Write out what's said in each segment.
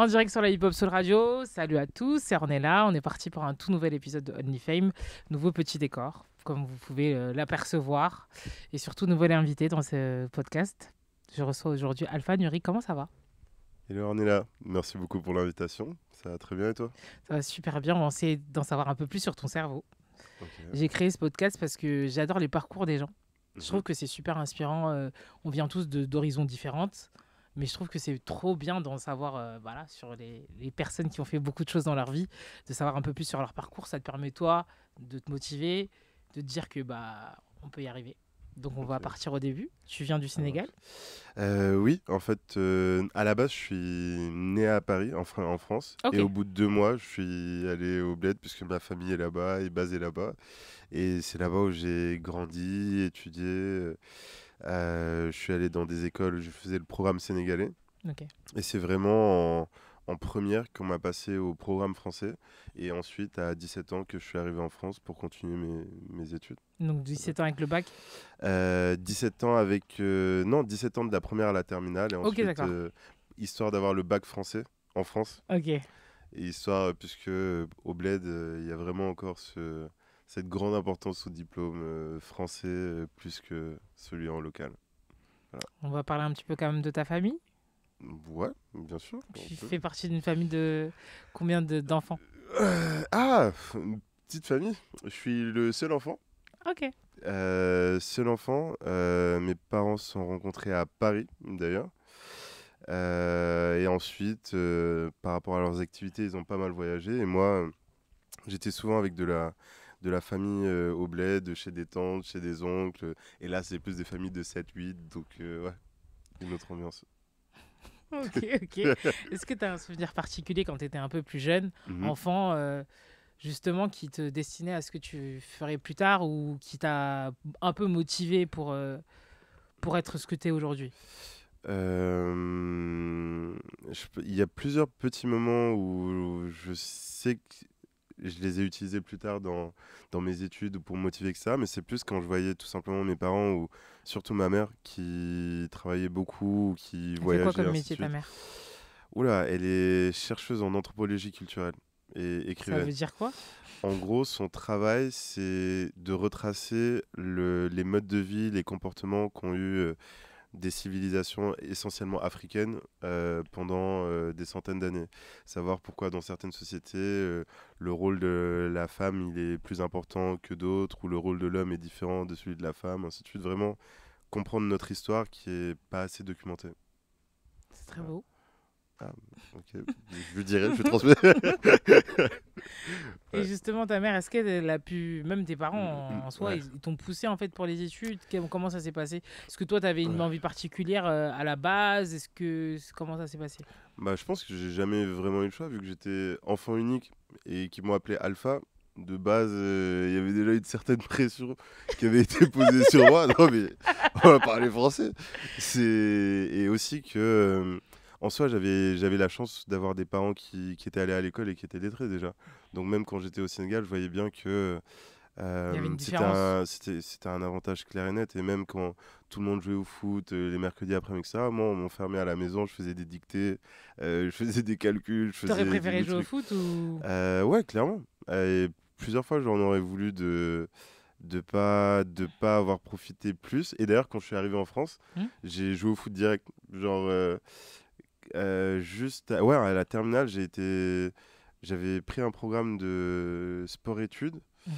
en direct sur la Hip Hop Soul Radio. Salut à tous, c'est Ornella. On est parti pour un tout nouvel épisode de Only Fame. Nouveau petit décor, comme vous pouvez euh, l'apercevoir. Et surtout, nouveau invité dans ce podcast. Je reçois aujourd'hui Alpha Nuri. Comment ça va Hello Ornella, merci beaucoup pour l'invitation. Ça va très bien et toi Ça va super bien. On essaie d'en savoir un peu plus sur ton cerveau. J'ai créé ce podcast parce que j'adore les parcours des gens. Je mhm. trouve que c'est super inspirant. Euh, on vient tous d'horizons différents mais je trouve que c'est trop bien d'en savoir euh, voilà, sur les, personnes qui ont fait beaucoup de choses dans leur vie, de savoir un peu plus sur leur parcours. Ça te permet, toi, de te motiver, de te dire que bah on peut y arriver. Donc on va partir au début. Tu viens du Sénégal euh, Oui, en fait, euh, à la base, je suis né à Paris, en, en France. Et au bout de deux mois, je suis allé au Bled, puisque ma famille est là-bas, est basée là-bas. Et c'est là-bas où j'ai grandi, étudié. Euh, je suis allé dans des écoles, je faisais le programme sénégalais. Et c'est vraiment en, première qu'on m'a passé au programme français. Et ensuite, à 17 ans, que je suis arrivé en France pour continuer mes, études. Donc 17 ans avec le bac 17 euh, ans avec... Euh, non, 17 ans de la première à la terminale. Et ensuite, histoire d'avoir le bac français en France. Ok. Et histoire, puisque au Bled, il y a vraiment encore ce cette grande importance au diplôme euh, français euh, plus que celui en local. On va parler un petit peu quand même de ta famille. Ouais, bien sûr. Tu fais partie d'une famille de combien d'enfants euh, Ah, une petite famille. Je suis le seul enfant. Ok. seul enfant. mes parents se sont rencontrés à Paris, d'ailleurs. et ensuite, par rapport à leurs activités, ils ont pas mal voyagé. Et moi, j'étais souvent avec de la, de la famille euh, de chez des tantes, chez des oncles. Et là, c'est plus des familles de 7-8, donc euh, ouais, une autre ambiance. ok, ok. Est-ce que tu as un souvenir particulier quand tu étais un peu plus jeune, mmh enfant euh, justement qui te destinait à ce que tu ferais plus tard ou qui t'a un peu motivé pour, euh, pour être ce que tu es aujourd'hui il y a plusieurs petits moments où je sais que je les ai utilisés plus tard dans, dans mes études ou pour motiver que ça, mais c'est plus quand je voyais tout simplement mes parents ou surtout ma mère qui travaillait beaucoup, ou qui elle voyageait. C'est quoi comme métier ta mère Oula, elle est chercheuse en anthropologie culturelle et écrivaine. Ça veut dire quoi En gros, son travail, c'est de retracer les modes de vie, les comportements qu'ont eu. Euh, des civilisations essentiellement africaines euh, pendant euh, des centaines d'années. Savoir pourquoi dans certaines sociétés euh, le rôle de la femme il est plus important que d'autres ou le rôle de l'homme est différent de celui de la femme, ainsi de suite. Vraiment comprendre notre histoire qui est pas assez documentée. C'est très beau. Ah, je dirais dirai, je lui transmets. Et justement, ta mère, est-ce qu'elle a pu, même tes parents mm, mm, en, soi, ils t'ont poussé en fait pour les études Comment ça s'est passé Est-ce que toi, tu avais une envie particulière euh, à la base Est-ce que comment ça s'est passé Bah, je pense que j'ai jamais vraiment eu le choix vu que j'étais enfant unique et qu'ils m'ont appelé Alpha. De base, euh, il y avait déjà une certaine pression qui avait été posée sur moi. Non mais on va parler français. C'est et aussi que euh, en soi, j'avais, la chance d'avoir des parents qui, étaient allés à l'école et qui étaient détruits déjà. Donc même quand j'étais au Sénégal, je voyais bien que euh, c'était, un, c'était un, avantage clair et net. Et même quand tout le monde jouait au foot euh, les mercredis après-midi, ça, moi, on m'enfermait à la maison, je faisais des dictées, euh, je faisais des calculs. Je aurais préféré jouer au foot ou... Ouais, clairement. Et plusieurs fois, j'en aurais voulu de de pas de pas avoir profité plus et d'ailleurs quand je suis arrivé en France mmh. j'ai joué au foot direct genre euh, juste à, ouais, à la terminale, j'ai été, j'avais pris un programme de sport-études. Mhm.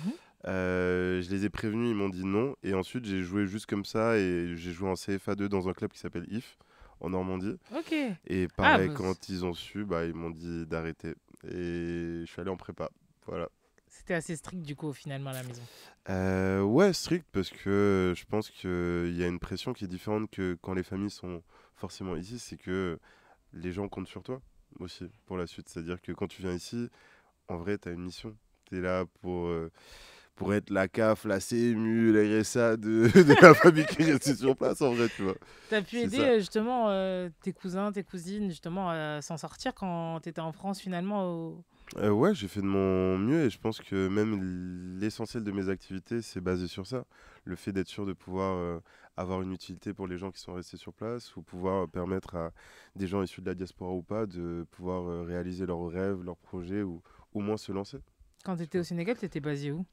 Euh, je les ai prévenus, ils m'ont dit non. Et ensuite, j'ai joué juste comme ça et j'ai joué en CFA2 dans un club qui s'appelle IF en Normandie. Et ah, pareil, quand ils ont su, bah, ils m'ont dit d'arrêter. Et je suis allé en prépa. Voilà. C'était assez strict du coup finalement à la maison. Euh, ouais, strict parce que je pense qu'il y a une pression qui est différente que quand les familles sont forcément ici. C'est que les gens comptent sur toi aussi pour la suite. C'est-à-dire que quand tu viens ici, en vrai, tu as une mission. Tu es là pour, euh, pour être la CAF, la CMU, la RSA de, la famille qui reste sur place, en vrai, tu vois. as pu aider euh, justement euh, tes cousins, tes cousines, justement, à s'en sortir quand tu étais en France, finalement au... ouais, j'ai fait de mon mieux et je pense que même l'essentiel de mes activités, c'est basé sur ça. Le fait d'être sûr de pouvoir avoir une utilité pour les gens qui sont restés sur place ou pouvoir euh, permettre à des gens issus de la diaspora ou pas de pouvoir euh, réaliser leurs rêves, leurs projets ou au moins se lancer. Quand tu étais au Sénégal, tu étais basé où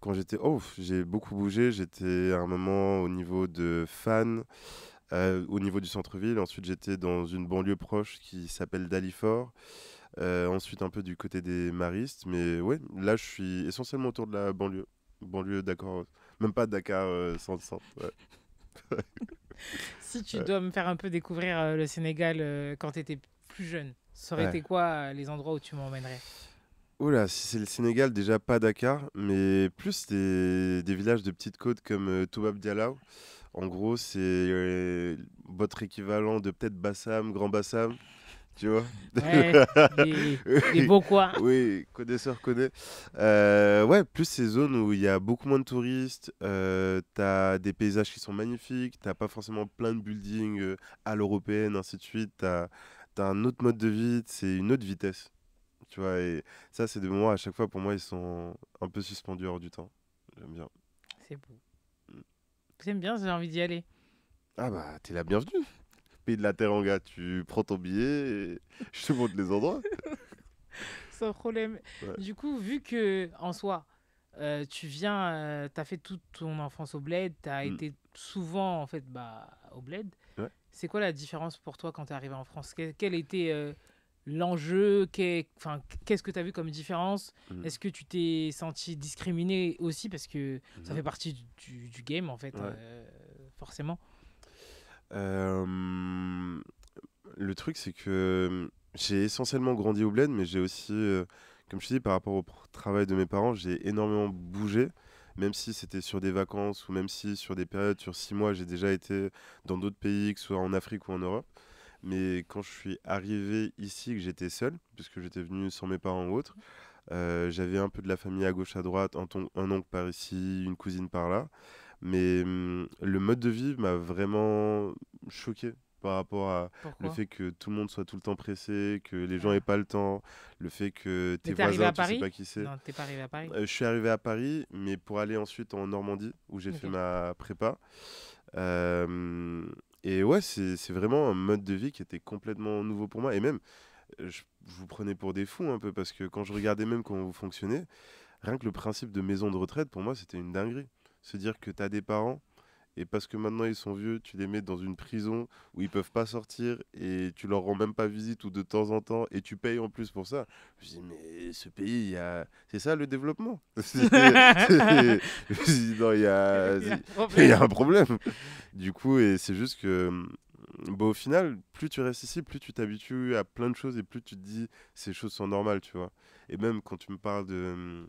Quand j'étais. Oh, j'ai beaucoup bougé. J'étais à un moment au niveau de Fan. Euh, au niveau du centre-ville. Ensuite, j'étais dans une banlieue proche qui s'appelle Dalifort. ensuite, un peu du côté des maristes. Mais ouais, là, je suis essentiellement autour de la banlieue. Banlieue d'accord. Même pas Dakar sans... centre si tu dois me faire un peu découvrir euh, le Sénégal euh, quand tu étais plus jeune, ça aurait été quoi euh, les endroits où tu m'emmènerais Oula, si c'est le Sénégal, déjà pas Dakar, mais plus des, villages de petites côtes comme Toubab En gros, c'est votre équivalent de peut-être Bassam, Grand Bassam tu vois. et des, Oui, connaisseur connaît. Euh, ouais, plus ces zones où il y a beaucoup moins de touristes, euh, t'as des paysages qui sont magnifiques, t'as pas forcément plein de buildings euh, à l'européenne, ainsi de suite, t'as as un autre mode de vie, c'est une autre vitesse. Tu vois, et ça, c'est des moments à chaque fois pour moi, ils sont un peu suspendus hors du temps. J'aime bien. C'est beau. J'aime bien, j'ai envie d'y aller. Ah bah, t'es la bienvenue de la Teranga, tu prends ton billet, et je te montre les endroits. Sans problème. Du coup, vu que en soi, euh, tu viens, euh, t'as tu as fait toute ton enfance au bled, tu as mm. été souvent en fait bah, au bled. C'est quoi la différence pour toi quand tu es arrivé en France quel, était euh, l'enjeu Qu'est-ce que tu as vu comme différence mm. Est-ce que tu t'es senti discriminé aussi Parce que ça mm. fait partie du, game en fait, forcément. Euh, le truc, c'est que euh, j'ai essentiellement grandi au bled, mais j'ai aussi, euh, comme je te dis, par rapport au travail de mes parents, j'ai énormément bougé. Même si c'était sur des vacances ou même si sur des périodes, sur six mois, j'ai déjà été dans d'autres pays, que ce soit en Afrique ou en Europe. Mais quand je suis arrivé ici, que j'étais seul, puisque j'étais venu sans mes parents ou autre, j'avais un peu de la famille à gauche, à droite, un oncle par ici, une cousine par là. Mais mmh, le mode de vie m'a vraiment choqué par rapport à le fait que tout le monde soit tout le temps pressé, que les gens n'aient ah. pas le temps, le fait que tes voisins, tu sais pas qui c'est. Non, t'es pas arrivé à Paris. Euh, je suis arrivé à Paris, mais pour aller ensuite en Normandie, où j'ai fait ma prépa. et ouais, c'est vraiment un mode de vie qui était complètement nouveau pour moi. Et même, euh, je vous prenais pour des fous un peu, parce que quand je regardais même comment vous fonctionnez, rien que le principe de maison de retraite, pour moi, c'était une dinguerie se dire que tu as des parents et parce que maintenant ils sont vieux, tu les mets dans une prison où ils peuvent pas sortir et tu leur rends même pas visite ou de temps en temps et tu payes en plus pour ça. Je dis mais ce pays, a... c'est ça le développement. non, il y a... y a un problème. Du coup, et c'est juste que bah, au final, plus tu restes ici, plus tu t'habitues à plein de choses et plus tu te dis ces choses sont normales, tu vois. Et même quand tu me parles de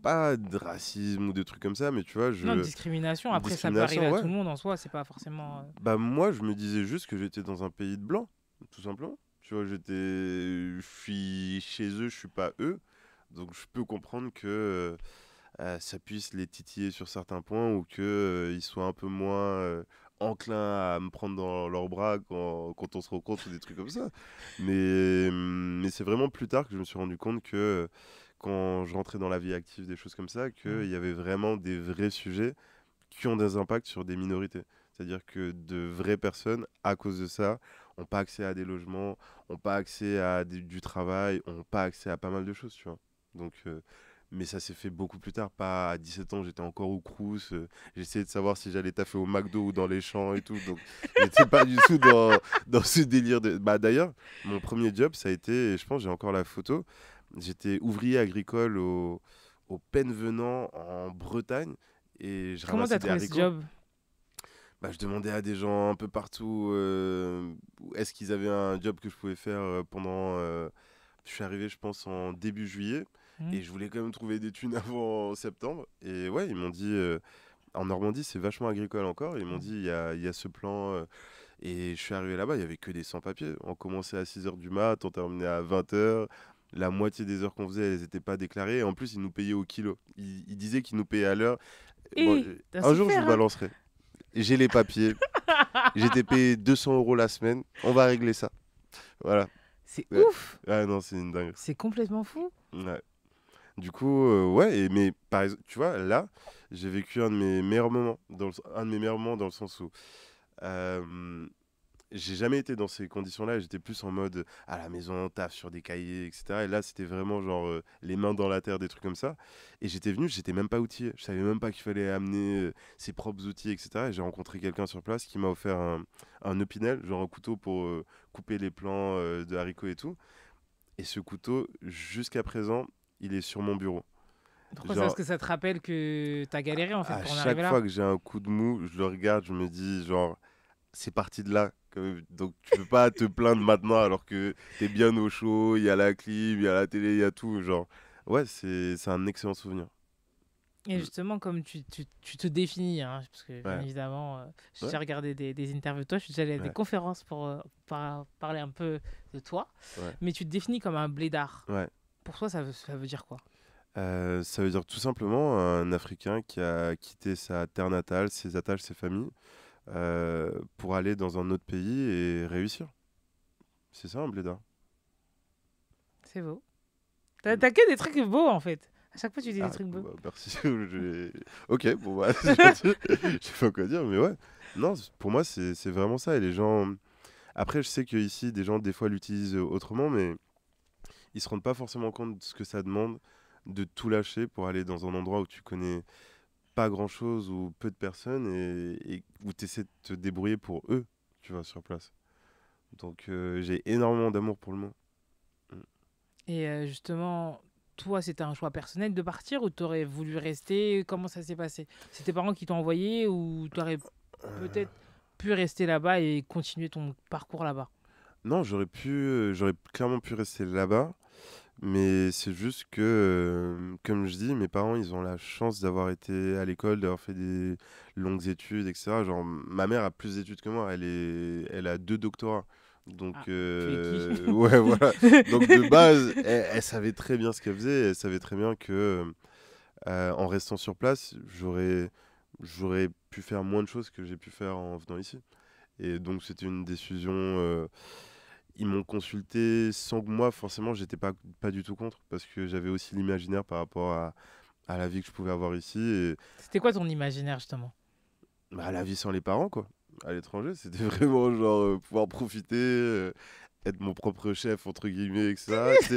pas de racisme ou des trucs comme ça, mais tu vois, je... Non, discrimination, après ça peut arriver à tout le monde en soi, c'est pas forcément... Euh, bah moi, je me disais juste que j'étais dans un pays de blancs, tout simplement. Tu vois, j'étais... Je suis chez eux, je suis pas eux. Donc je peux comprendre que euh, euh, ça puisse les titiller sur certains points ou qu'ils ils soient un peu moins enclins à me prendre dans leurs bras quand, on se rencontre ou des trucs comme ça. Mais, mais c'est vraiment plus tard que je me suis rendu compte que quand je rentrais dans la vie active, des choses comme ça, qu'il mmh. y avait vraiment des vrais sujets qui ont des impacts sur des minorités. C'est-à-dire que de vraies personnes, à cause de ça, n'ont pas accès à des logements, n'ont pas accès à du travail, n'ont pas accès à pas mal de choses, tu vois. Donc, euh, mais ça s'est fait beaucoup plus tard, pas à 17 ans, j'étais encore au Crous, euh, j'essayais de savoir si j'allais taffer au McDo ou dans les champs et tout, donc j'étais pas du tout dans, dans ce délire. De... Bah, D'ailleurs, mon premier job, ça a été, je pense, j'ai encore la photo, J'étais ouvrier agricole au, au Penvenant en Bretagne. Et je Comment t'as trouvé ce job bah, je demandais à des gens un peu partout euh, est-ce qu'ils avaient un job que je pouvais faire euh, pendant. Euh, je suis arrivé, je pense, en début juillet. Mmh. Et je voulais quand même trouver des thunes avant septembre. Et ouais, ils m'ont dit. en Normandie, c'est vachement agricole encore. Ils m'ont mmh. dit il y a, y a, ce plan. et je suis arrivé là-bas, il n'y avait que des sans-papiers. On commençait à 6h du mat, on terminait à 20h la moitié des heures qu'on faisait, elles n'étaient pas déclarées. Et en plus, ils nous payaient au kilo. Ils, disaient qu'ils nous payaient à l'heure. un jour, je vous hein. balancerai. J'ai les papiers. J'étais payé 200 euros la semaine. On va régler ça. Voilà. C'est ouf. Ah non, c'est une dingue. C'est complètement fou. Ouais. Du coup, euh, ouais, mais par exemple, tu vois, là, j'ai vécu un de mes meilleurs moments, dans un de mes meilleurs moments dans le sens où euh, j'ai jamais été dans ces conditions-là. J'étais plus en mode à la maison, taf sur des cahiers, etc. Et là, c'était vraiment genre euh, les mains dans la terre, des trucs comme ça. Et j'étais venu, j'étais même pas outillé. Je savais même pas qu'il fallait amener euh, ses propres outils, etc. Et j'ai rencontré quelqu'un sur place qui m'a offert un, opinel, genre un couteau pour euh, couper les plants de haricots et tout. Et ce couteau, jusqu'à présent, il est sur mon bureau. Pourquoi ça Parce que ça te rappelle que t'as galéré en fait à pour en arriver là. Chaque fois que j'ai un coup de mou, je le regarde, je me dis genre c'est parti de là donc tu peux pas te plaindre maintenant alors que tu es bien au chaud, il y a la clim, il y a la télé, il y a tout. Genre, ouais, c'est un excellent souvenir. Et justement, comme tu, tu, tu te définis, hein, parce que évidemment, euh, j'ai regardé des, des, interviews de toi, je suis déjà allé à des conférences pour, euh, parler un peu de toi, mais tu te définis comme un blédard. Pour toi, ça, ça veut dire quoi euh, Ça veut dire tout simplement un Africain qui a quitté sa terre natale, ses attaches, ses familles, euh, pour aller dans un autre pays et réussir. C'est ça un d'art. C'est beau. T'as que des trucs beaux en fait. À chaque fois, tu dis des ah, trucs beaux. Bah, merci. ok, bon, bah, je sais pas quoi dire, mais ouais. Non, pour moi, c'est vraiment ça. Et les gens. Après, je sais qu'ici, des gens, des fois, l'utilisent autrement, mais ils se rendent pas forcément compte de ce que ça demande de tout lâcher pour aller dans un endroit où tu connais pas grand-chose ou peu de personnes et, où tu essaies de te débrouiller pour eux, tu vois, sur place. Donc euh, j'ai énormément d'amour pour le monde. Et euh, justement, toi, c'était un choix personnel de partir ou t'aurais voulu rester Comment ça s'est passé C'est tes parents qui t'ont envoyé ou t'aurais peut-être pu rester là-bas et continuer ton parcours là-bas Non, j'aurais pu, euh, j'aurais clairement pu rester là-bas. Mais c'est juste que, comme je dis, mes parents, ils ont la chance d'avoir été à l'école, d'avoir fait des longues études, etc. Genre, ma mère a plus d'études que moi. Elle, est... elle a deux doctorats. Donc, ah, euh, ouais, voilà. Donc, de base, elle, savait très bien ce qu'elle faisait. Elle savait très bien que, en restant sur place, j'aurais, j'aurais pu faire moins de choses que j'ai pu faire en venant ici. Et donc, c'était une décision ils m'ont consulté sans que moi, forcément, j'étais pas, pas du tout contre parce que j'avais aussi l'imaginaire par rapport à, la vie que je pouvais avoir ici. C'était quoi ton imaginaire justement bah, La vie sans les parents, quoi. À l'étranger, c'était vraiment genre euh, pouvoir profiter, euh, être mon propre chef, entre guillemets, etc. ça,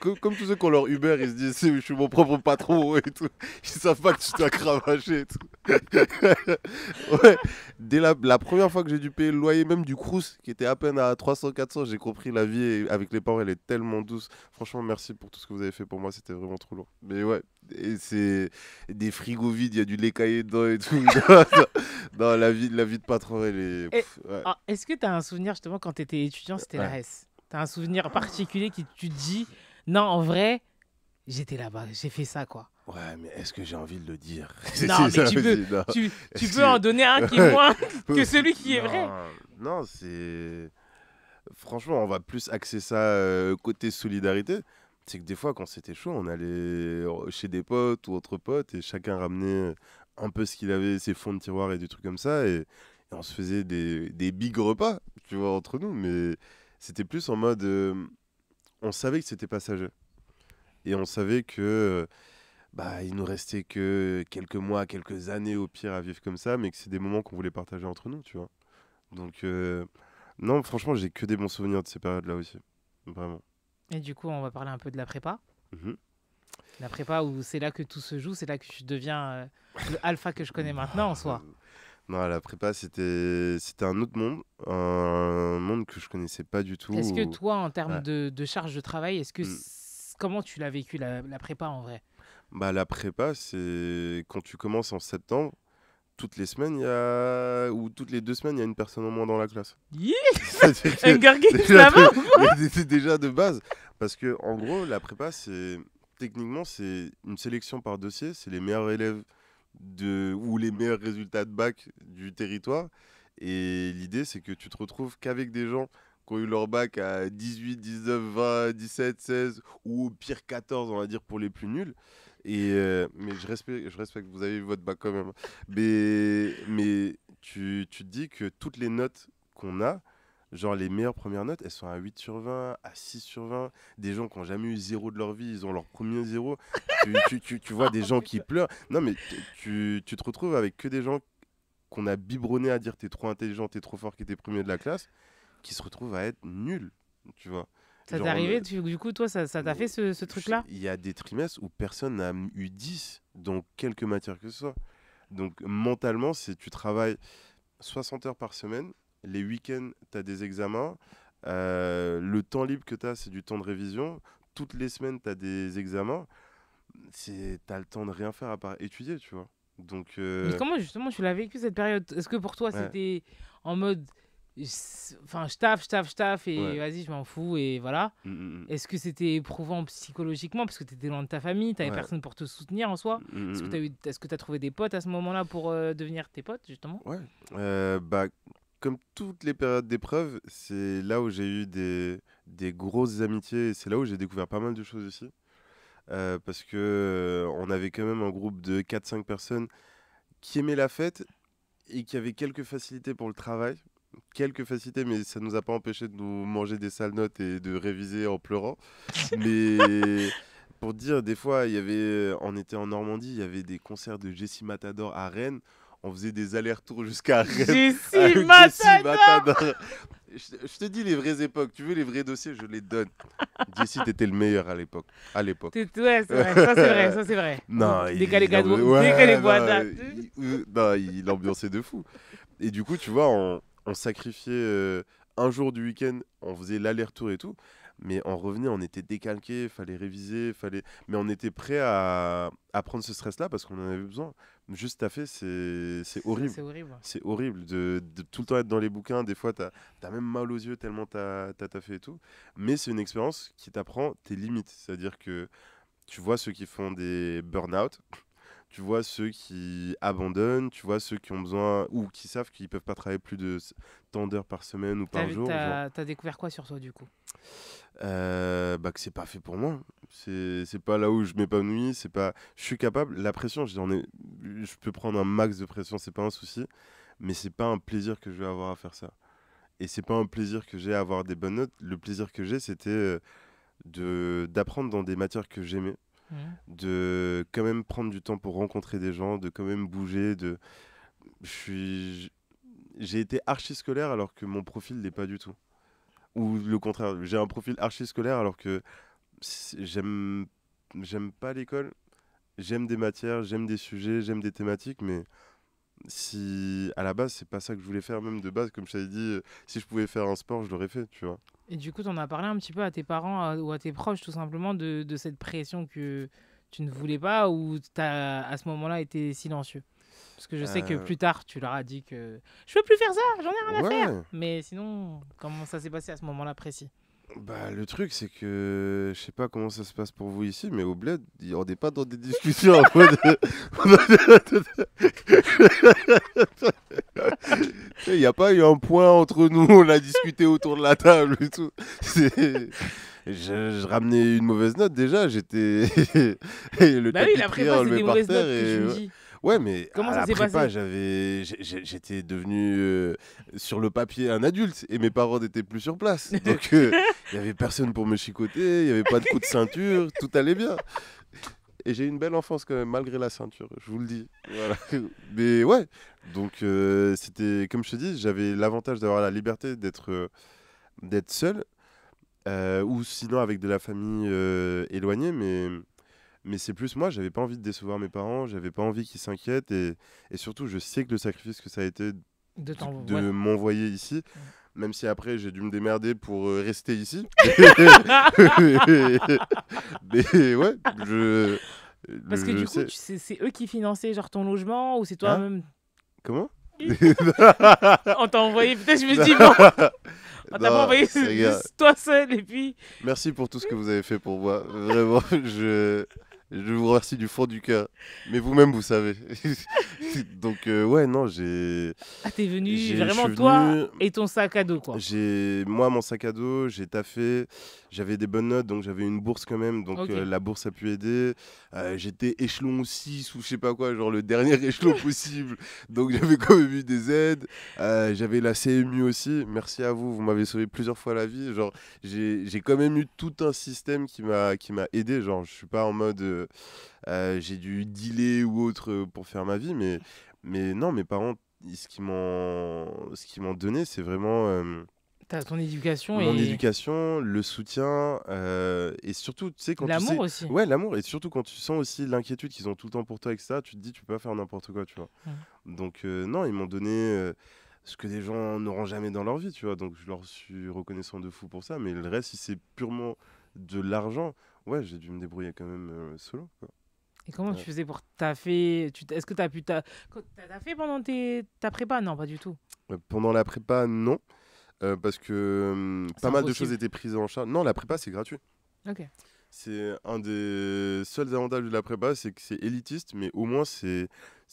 comme, comme, tous ceux qui ont leur Uber, ils se disent je suis mon propre patron et tout. Ils savent pas que tu dois cravaché et tout. ouais. Dès la, la, première fois que j'ai dû payer le loyer, même du Crous, qui était à peine à 300-400, j'ai compris la vie et avec les parents, elle est tellement douce. Franchement, merci pour tout ce que vous avez fait pour moi, c'était vraiment trop lourd. Mais ouais, et c'est des frigos vides, il y a du lait caillé dedans et tout. non, la vie, la vie de patron, elle est. Ah, ce que tu as un souvenir justement quand tu étais étudiant, c'était la S Tu as un souvenir particulier qui tu te dis, non, en vrai, j'étais là-bas, j'ai fait ça quoi. Ouais, mais est-ce que j'ai envie de le dire Non, mais tu peux, tu, peux en donner un qui est moins que celui qui est vrai. Non, c'est. Franchement, on va plus axer ça euh, côté solidarité c'est que des fois, quand c'était chaud, on allait euh, chez des potes ou autres potes et chacun ramenait euh, un peu ce qu'il avait, ses fonds de tiroir et du trucs comme ça. Et, on se faisait des, des big repas, tu vois, entre nous. Mais c'était plus en mode. Euh, on savait que c'était passager. Et on savait que. Bah, il nous restait que quelques mois, quelques années au pire à vivre comme ça, mais que c'est des moments qu'on voulait partager entre nous, tu vois. Donc, non, franchement, j'ai que des bons souvenirs de ces périodes-là aussi. Vraiment du coup, on va parler un peu de la prépa. Mhm. La prépa où c'est là que tout se joue, c'est là que je deviens euh, le alpha que je connais maintenant en soi. Non, la prépa, c'était c'était un autre monde, un monde que je connaissais pas du tout. Est-ce que toi, en termes de, charge de travail, est-ce que mm. comment tu l'as vécu la, la, prépa en vrai Bah la prépa, c'est quand tu commences en septembre, toutes les semaines, il y a... ou toutes les deux semaines, il y a une personne en moins dans la classe. Yeah C'est déjà, de... déjà de base. Parce que, en gros, la prépa, c'est techniquement, c'est une sélection par dossier. C'est les meilleurs élèves de... ou les meilleurs résultats de bac du territoire. Et l'idée, c'est que tu te retrouves qu'avec des gens qui ont eu leur bac à 18, 19, 20, 17, 16 ou au pire 14, on va dire, pour les plus nuls. Et, euh, mais je respecte, je respecte, vous avez eu votre bac quand même. Mais, mais tu, tu te dis que toutes les notes qu'on a, genre les meilleures premières notes, elles sont à 8 sur 20, à 6 sur 20. Des gens qui n'ont jamais eu zéro de leur vie, ils ont leur premier zéro. tu, tu, tu, vois des gens qui pleurent. Non, mais tu, tu te retrouves avec que des gens qu'on a biberonné à dire t'es trop intelligent, t'es trop fort, qui t'es premier de la classe, qui se retrouvent à être nuls, tu vois. Ça t'est arrivé, euh, du coup, toi, ça, ça t'a fait ce, truc-là Il y a des trimestres où personne n'a eu 10 dans quelques matières que ce soit. Donc mentalement, si tu travailles 60 heures par semaine, les week-ends, tu as des examens, euh, le temps libre que tu as, c'est du temps de révision, toutes les semaines, tu as des examens, tu as le temps de rien faire à part étudier, tu vois. Donc, euh Mais comment justement tu l'as vécu cette période Est-ce que pour toi, c'était en mode Enfin, je taffe, je taffe, je taffe, et vas-y, je m'en fous, et voilà. Mmh, mmh, mmh. Est-ce que c'était éprouvant psychologiquement parce que t'étais loin de ta famille, t'avais ouais. personne pour te soutenir en soi Est-ce que t'as as trouvé des potes à ce moment-là pour euh, devenir tes potes, justement Ouais. Euh, bah, comme toutes les périodes d'épreuve, c'est là où j'ai eu des, grosses amitiés, et c'est là où j'ai découvert pas mal de choses aussi. Euh, parce que on avait quand même un groupe de 4-5 personnes qui aimaient la fête et qui avaient quelques facilités pour le travail quelques facilités, mais ça nous a pas empêché de nous manger des sales notes et de réviser en pleurant. Mais pour dire, des fois, il y avait, euh, on était en Normandie, il y avait des concerts de Jessie Matador à Rennes. On faisait des allers-retours jusqu'à Rennes. Jessie Matador. Je, te dis les vraies époques. Tu veux les vrais dossiers, je les donne. Jessie, t'étais le meilleur à l'époque. À l'époque. Ouais, Ça, c'est vrai. Ça, c'est vrai. Non, Décalé décalé l'ambiance il euh, de fou. Et du coup, tu vois, on, on sacrifiait euh, un jour du week-end, on faisait l'aller-retour et tout, mais en revenait, on était décalqué, fallait réviser, fallait, mais on était prêt à, à prendre ce stress-là parce qu'on en avait besoin. Juste à fait, c'est horrible. C'est horrible. de, tout le temps être dans les bouquins. Des fois, tu as, même mal aux yeux tellement t'as as, taffé et tout. Mais c'est une expérience qui t'apprend tes limites. C'est-à-dire que tu vois ceux qui font des burn-out, tu vois ceux qui abandonnent, tu vois ceux qui ont besoin ou qui savent qu'ils peuvent pas travailler plus de tant d'heures par semaine ou par jour. Tu as découvert quoi sur toi du coup euh, bah que c'est pas fait pour moi c'est pas là où je m'épanouis c'est pas je suis capable la pression ai je peux prendre un max de pression c'est pas un souci mais c'est pas un plaisir que je vais avoir à faire ça et c'est pas un plaisir que j'ai à avoir des bonnes notes le plaisir que j'ai c'était euh, de d'apprendre dans des matières que j'aimais Mhm. de quand même prendre du temps pour rencontrer des gens, de quand même bouger, de... Je suis... J'ai été archi scolaire alors que mon profil n'est pas du tout. Ou le contraire, j'ai un profil archi scolaire alors que j'aime j'aime pas l'école. J'aime des matières, j'aime des sujets, j'aime des thématiques, mais si à la base c'est pas ça que je voulais faire même de base comme je t'avais dit euh, si je pouvais faire un sport je l'aurais fait tu vois et du coup t'en as parlé un petit peu à tes parents ou à tes proches tout simplement de, cette pression que tu ne voulais pas ou t'as à ce moment-là été silencieux parce que je sais que euh. plus tard tu leur as dit que je veux plus faire ça j'en ai rien à faire mais sinon comment ça s'est passé à ce moment-là précis bah, le truc, c'est que je sais pas comment ça se passe pour vous ici, mais au bled, on n'est pas dans des discussions en Il n'y a pas eu un point entre nous, on a discuté autour de la table et tout. Je, ramenais une mauvaise note déjà, j'étais. le bah Ouais, mais Comment à ça la prépa, j'avais, j'étais devenu euh, sur le papier un adulte et mes parents n'étaient plus sur place. Donc euh, il y n'y avait personne pour me chicoter, il n'y avait pas de coup de ceinture, tout allait bien. Et j'ai eu une belle enfance quand même, malgré la ceinture, je vous le dis. Mais ouais, donc euh, c'était, comme je te dis, j'avais l'avantage d'avoir la liberté d'être, d'être seul, ou sinon avec de la famille éloignée, mais mais c'est plus moi, j'avais pas envie de décevoir mes parents, j'avais pas envie qu'ils s'inquiètent, et, et, surtout, je sais que le sacrifice que ça a été de, m'envoyer ici. même si après j'ai dû me démerder pour euh, rester ici. mais ouais, je. Parce que du coup, c'est eux qui finançaient genre ton logement ou c'est toi-même hein Comment On t'a envoyé, peut-être je me dis bon. On t'a envoyé toi seul et puis. Merci pour tout ce que vous avez fait pour moi. Vraiment, je. Je vous remercie du fond du cœur. Mais vous-même, vous savez. Donc, euh, ouais, non, j'ai. Ah, t'es venu vraiment toi et ton sac à dos, quoi. J'ai, moi, mon sac à dos, j'ai taffé. J'avais des bonnes notes, donc j'avais une bourse quand même. Donc, euh, la bourse a pu aider. Euh, j'étais échelon 6 ou je sais pas quoi, genre le dernier échelon possible. Donc, j'avais quand même eu des aides. j'avais la CMU aussi. Merci à vous, vous m'avez sauvé plusieurs fois la vie. Genre, j'ai quand même eu tout un système qui m'a aidé. Genre, je suis pas en mode euh, j'ai dû dealer ou autre euh, pour faire ma vie. Mais, mais non, mes parents, ce qui m'ont ce m'ont c'est vraiment. Euh, ton éducation Mon éducation, le soutien et surtout, tu sais, quand L'amour aussi. Ouais, l'amour. Et surtout quand tu sens aussi l'inquiétude qu'ils ont tout le temps pour toi, ça tu te dis, tu peux pas faire n'importe quoi, tu vois. Donc, non, ils m'ont donné ce que des gens n'auront jamais dans leur vie, tu vois. Donc, je leur suis reconnaissant de fou pour ça. Mais le reste, si c'est purement de l'argent, ouais, j'ai dû me débrouiller quand même euh, solo. Et comment tu faisais pour taffer Est-ce que tu as pu ta... as fait pendant tes... ta prépa Non, pas du tout. Euh, pendant la prépa, non. Euh, parce que hum, pas mal de choses étaient prises en charge. Non, la prépa, c'est gratuit. Ok. C'est un des seuls avantages de la prépa, c'est que c'est élitiste, mais au moins c'est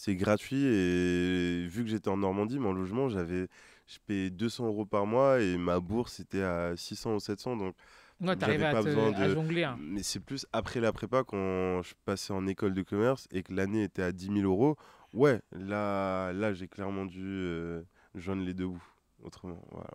gratuit. Et vu que j'étais en Normandie, mon logement, j'avais je payais 200 euros par mois et ma bourse était à 600 ou 700. Donc Ouais, t'arrives à, à, jongler. Hein. Mais c'est plus après la prépa, quand je passais en école de commerce et que l'année était à 10 000 euros. Ouais, là, là j'ai clairement dû euh, joindre les deux bouts. Autrement, voilà.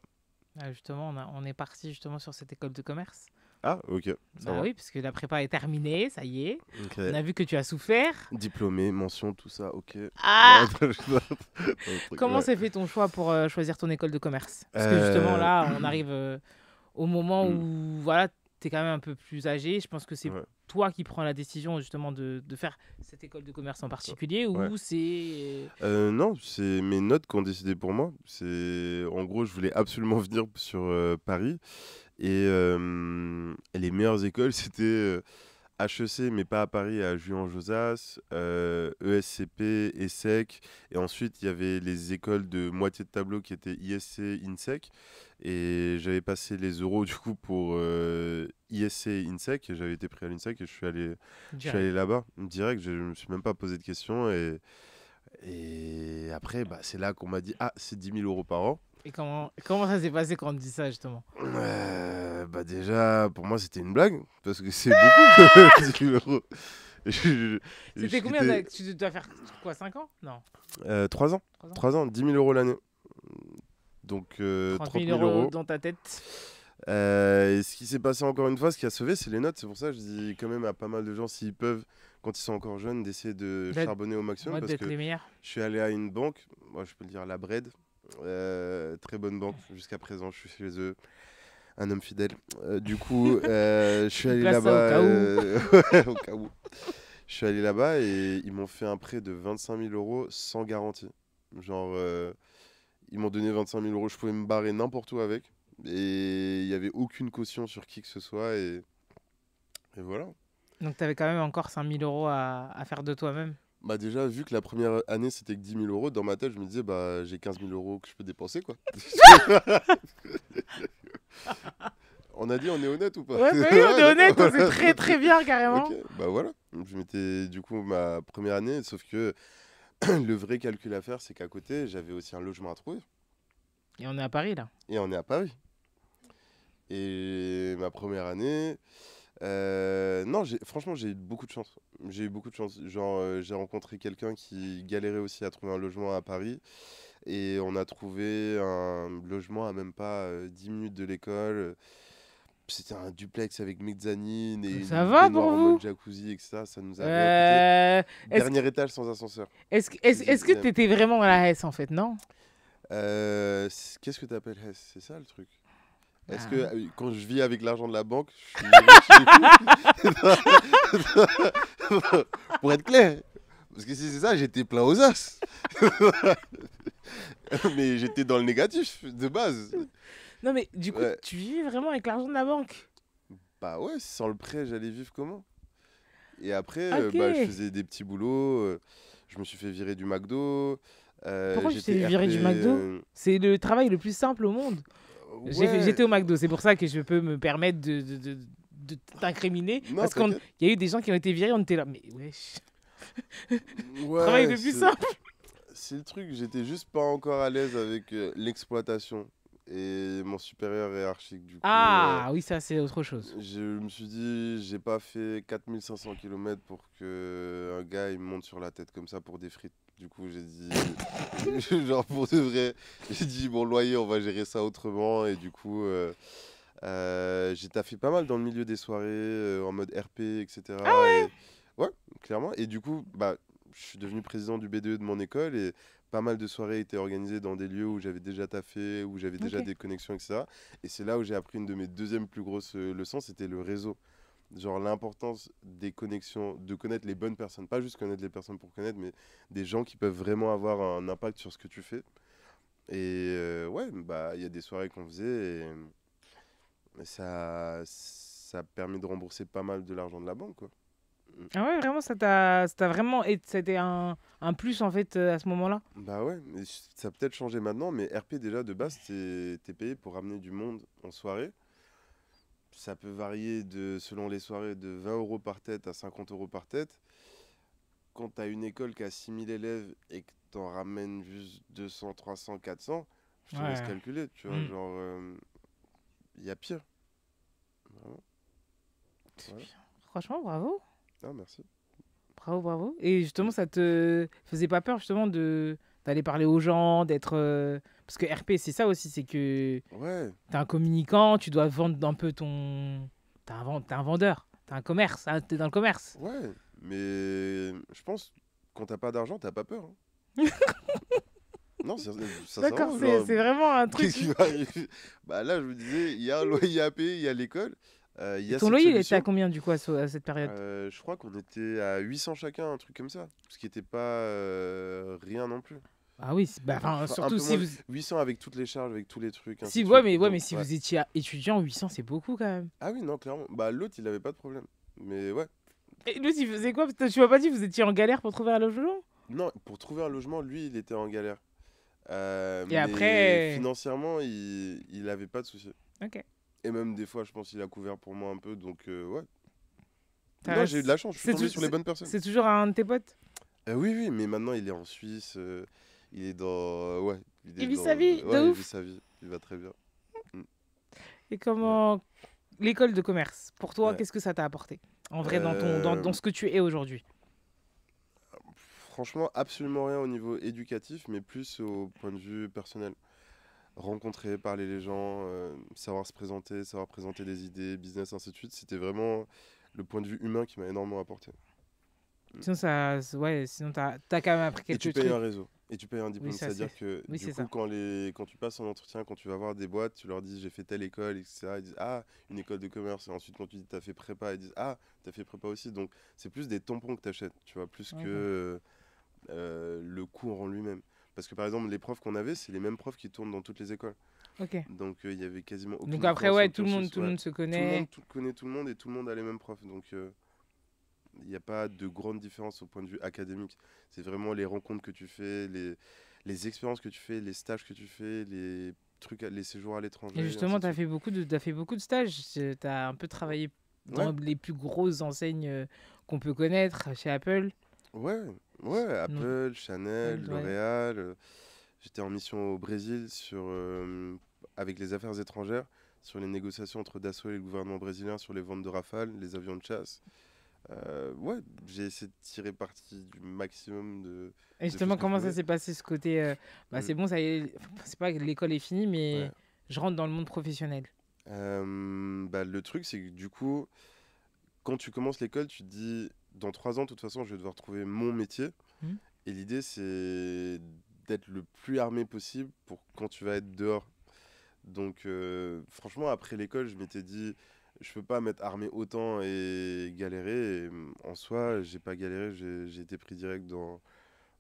Ah, justement, on, est parti justement sur cette école de commerce. Ah, ok. bah oui, parce que la prépa est terminée, ça y est. On a vu que tu as souffert. Diplômé, mention, tout ça, ok. Ah Comment s'est fait ton choix pour euh, choisir ton école de commerce Parce que euh, justement, là, on arrive au moment mm. où voilà, tu es quand même un peu plus âgé. Je pense que c'est toi qui prends la décision justement de, faire cette école de commerce en particulier ou c'est. Euh, euh, non, c'est mes notes qui ont décidé pour moi. En gros, je voulais absolument venir sur euh, Paris et les meilleures écoles, c'était HEC, mais pas à Paris, à Juan-Josas, ESCP, euh, e ESSEC, et ensuite il y avait les écoles de moitié de tableau qui étaient ISC, INSEC, et j'avais passé les euros du coup pour euh, ISC, INSEC, et j'avais été pris à l'INSEC et je suis allé, là-bas, direct, je ne me suis même pas posé de questions, et, et après bah, c'est là qu'on m'a dit, ah c'est 10 000 euros par an, et comment, ça s'est passé quand on dit ça, justement Bah, déjà, pour moi, c'était une blague, parce que c'est beaucoup. C'était combien Tu dois faire quoi 5 ans Non. Euh, 3 ans. 3 ans. 10 000 euros l'année. Donc euh, 30, 000 euros, dans ta tête. Euh, et ce qui s'est passé encore une fois, ce qui a sauvé, c'est les notes. C'est pour ça que je dis quand même à pas mal de gens, s'ils peuvent, quand ils sont encore jeunes, d'essayer de charbonner au maximum. Parce que je suis allé à une banque, moi je peux le dire la Bred, euh, très bonne banque jusqu'à présent, je suis chez eux un homme fidèle. Euh, du coup, euh, je suis allé là-bas. au cas où. Je suis allé là-bas et ils m'ont fait un prêt de 25 000 euros sans garantie. Genre, ils m'ont donné 25 000 euros, je pouvais me barrer n'importe où avec. Et il n'y avait aucune caution sur qui que ce soit. Et, et voilà. Donc, tu avais quand même encore 5 000 euros à, à faire de toi-même bah déjà, vu que la première année c'était que 10 000 euros, dans ma tête je me disais bah j'ai 15 000 euros que je peux dépenser quoi. on a dit on est honnête ou pas Ouais, bah oui, on est honnête, on c'est très très bien carrément. bah voilà, je mettais du coup ma première année, sauf que le vrai calcul à faire c'est qu'à côté j'avais aussi un logement à trouver. Et on est à Paris là. Et on est à Paris. Et ma première année, euh, non, franchement, j'ai eu beaucoup de chance. J'ai eu beaucoup de chance. Genre, euh, j'ai rencontré quelqu'un qui galérait aussi à trouver un logement à Paris. Et on a trouvé un logement à même pas 10 euh, minutes de l'école. C'était un duplex avec mezzanine et ça va jacuzzi, etc. Ça nous a Dernier étage sans ascenseur. Est-ce que tu étais vraiment à la Hesse en fait, non Qu'est-ce que tu appelles Hesse C'est ça le truc est-ce ah. que euh, quand je vis avec l'argent de la banque, je suis Pour être clair, parce que si c'est ça, j'étais plein aux as. mais j'étais dans le négatif de base. Non, mais du coup, tu vis vraiment avec l'argent de la banque Bah ouais, sans le prêt, j'allais vivre comment Et après, euh, bah, je faisais des petits boulots. Euh, je me suis fait virer du McDo. Pourquoi tu t'es viré du McDo C'est le travail le plus simple au monde. J'étais au McDo, c'est pour ça que je peux me permettre de, t'incriminer. Parce qu'il y a eu des gens qui ont été virés, on était là. Mais wesh. Ouais, Travail de plus simple. C'est le truc, j'étais juste pas encore à l'aise avec euh, l'exploitation et mon supérieur hiérarchique du coup. Ah euh, oui, ça c'est autre chose. Je me suis dit, j'ai pas fait 4500 km pour que un gars monte sur la tête comme ça pour des frites. Du coup, j'ai dit, genre pour de vrai, j'ai dit, bon, loyer, on va gérer ça autrement. Et du coup, euh, euh, j'ai taffé pas mal dans le milieu des soirées, euh, en mode RP, etc. Ah ouais, et, ouais, clairement. Et du coup, bah, je suis devenu président du BDE de mon école et pas mal de soirées étaient organisées dans des lieux où j'avais déjà taffé, où j'avais déjà des connexions, etc. Et c'est là où j'ai appris une de mes deuxièmes plus grosses leçons, c'était le réseau genre l'importance des connexions, de connaître les bonnes personnes, pas juste connaître les personnes pour connaître, mais des gens qui peuvent vraiment avoir un impact sur ce que tu fais. Et euh, ouais, bah il y a des soirées qu'on faisait et, ça, ça a permis de rembourser pas mal de l'argent de la banque, quoi. Mm. Ah ouais, vraiment, ça t'a vraiment. C'était un, un plus en fait euh, à ce moment-là Bah ouais, mais ça a peut-être changé maintenant, mais RP déjà de base, t'es payé pour ramener du monde en soirée ça peut varier de, selon les soirées de 20 euros par tête à 50 euros par tête. Quand tu as une école qui a 6000 élèves et que tu en ramènes juste 200, 300, 400, je te laisse calculer, tu vois. Hmm. Genre, il euh, y a pire. Vraiment. Franchement, bravo. Ah, merci. Bravo, bravo. Et justement, ça te faisait pas peur, justement, de d'aller parler aux gens, d'être. Euh, parce que RP, c'est ça aussi, c'est que. Ouais. T'es un communicant, tu dois vendre un peu ton. T'es un, un, vendeur, t'es un commerce, tu hein, t'es dans le commerce. Ouais, mais je pense quand t'as pas d'argent, t'as pas peur. Hein. non, ça hein. c'est vraiment un truc. Qui va bah là, je vous disais, il y a un loyer à payer, il y a l'école. Euh, y a ton loyer, il était à combien du coup à, cette période euh, Je crois qu'on était à 800 chacun, un truc comme ça. Ce qui n'était pas euh, rien non plus. Ah oui, bah, enfin, surtout si vous... 800 avec toutes les charges, avec tous les trucs. Si, ouais, mais, ouais, mais si vous étiez étudiant, 800 c'est beaucoup quand même. Ah oui, non, clairement. Bah l'autre, il avait pas de problème. Mais ouais. Et l'autre, il faisait quoi tu m'as pas dit, vous étiez en galère pour trouver un logement Non, pour trouver un logement, lui, il était en galère. Euh, Et mais après. Financièrement, il, il avait pas de soucis. Ok. Et même des fois, je pense qu'il a couvert pour moi un peu. Donc euh, ouais. Non, j'ai eu de la chance. Je suis tombé sur les bonnes personnes. C'est toujours un de tes potes euh, Oui, oui, mais maintenant, il est en Suisse. Il est dans. Euh, il, vit sa vie. de il vit sa vie. Il va très bien. Mm. Et comment. L'école de commerce, pour toi, qu'est-ce que ça t'a apporté En vrai, dans, ton, dans, dans euh, ce que tu es aujourd'hui Franchement, absolument rien au niveau éducatif, mais plus au point de vue personnel rencontrer, parler les gens, euh, savoir se présenter, savoir présenter des idées, business, ainsi de suite. C'était vraiment le point de vue humain qui m'a énormément apporté. Mm. Sinon, ça, ouais, sinon t'as as quand même appris quelque chose. Et tu payes un réseau. Et tu payes un diplôme, c'est-à-dire que du coup, quand, les... quand tu passes en entretien, quand tu vas voir des boîtes, tu leur dis j'ai fait telle école, etc. Ils disent ah, une école de commerce. Et ensuite, quand tu dis t'as fait prépa, ils disent ah, t'as fait prépa aussi. Donc, c'est plus des tampons que t'achètes, tu vois, plus que euh, le cours en lui-même. Parce que par exemple, les profs qu'on avait, c'est les mêmes profs qui tournent dans toutes les écoles. Donc euh, il y avait quasiment aucun… Donc après, ouais, tout le monde, tout le monde se connaît. Tout le monde connaît tout le monde et tout le monde a les mêmes profs. Donc. Euh, il n'y a pas de grande différence au point de vue académique. C'est vraiment les rencontres que tu fais, les, les expériences que tu fais, les stages que tu fais, les trucs, les séjours à l'étranger. justement, tu as, fait beaucoup de, as fait beaucoup de stages. Tu as un peu travaillé dans les plus grosses enseignes euh, qu'on peut connaître euh, chez Apple. Ouais, ouais Apple, Chanel, L'Oréal. Euh, j'étais en mission au Brésil sur, avec les affaires étrangères sur les négociations entre Dassault et le gouvernement brésilien sur les ventes de Rafale, les avions de chasse. Euh, ouais, j'ai essayé de tirer parti du maximum de. Et justement, comment ça s'est passé ce côté euh, bah, euh, C'est bon, ça c'est pas que l'école est finie, mais je rentre dans le monde professionnel. bah, le truc, c'est que du coup, quand tu commences l'école, tu te dis dans trois ans, de toute façon, je vais devoir trouver mon métier. Hmm. Et l'idée, c'est d'être le plus armé possible pour quand tu vas être dehors. Donc, franchement, après l'école, je m'étais dit je peux pas m'être armé autant et galérer. Mm, en soi, j'ai pas galéré, j'ai été pris direct dans,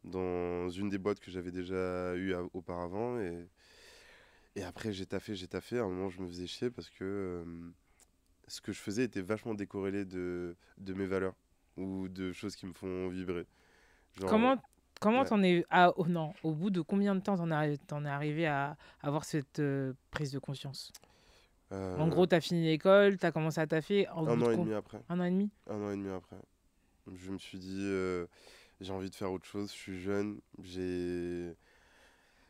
dans une des boîtes que j'avais déjà eu auparavant. Et, et après, j'ai taffé, j'ai taffé. À un moment, je me faisais chier parce que euh, ce que je faisais était vachement décorrélé de, de mes valeurs ou de choses qui me font vibrer. Comment Comment t'en es à, non, au bout de combien de temps t'en es, arrivé à avoir cette euh, prise de conscience euh, en gros, tu as fini l'école, tu as commencé à taffer. En un an et demi après. Un an et demi Un an et demi après. Je me suis dit, euh, j'ai envie de faire autre chose, je suis jeune, j'ai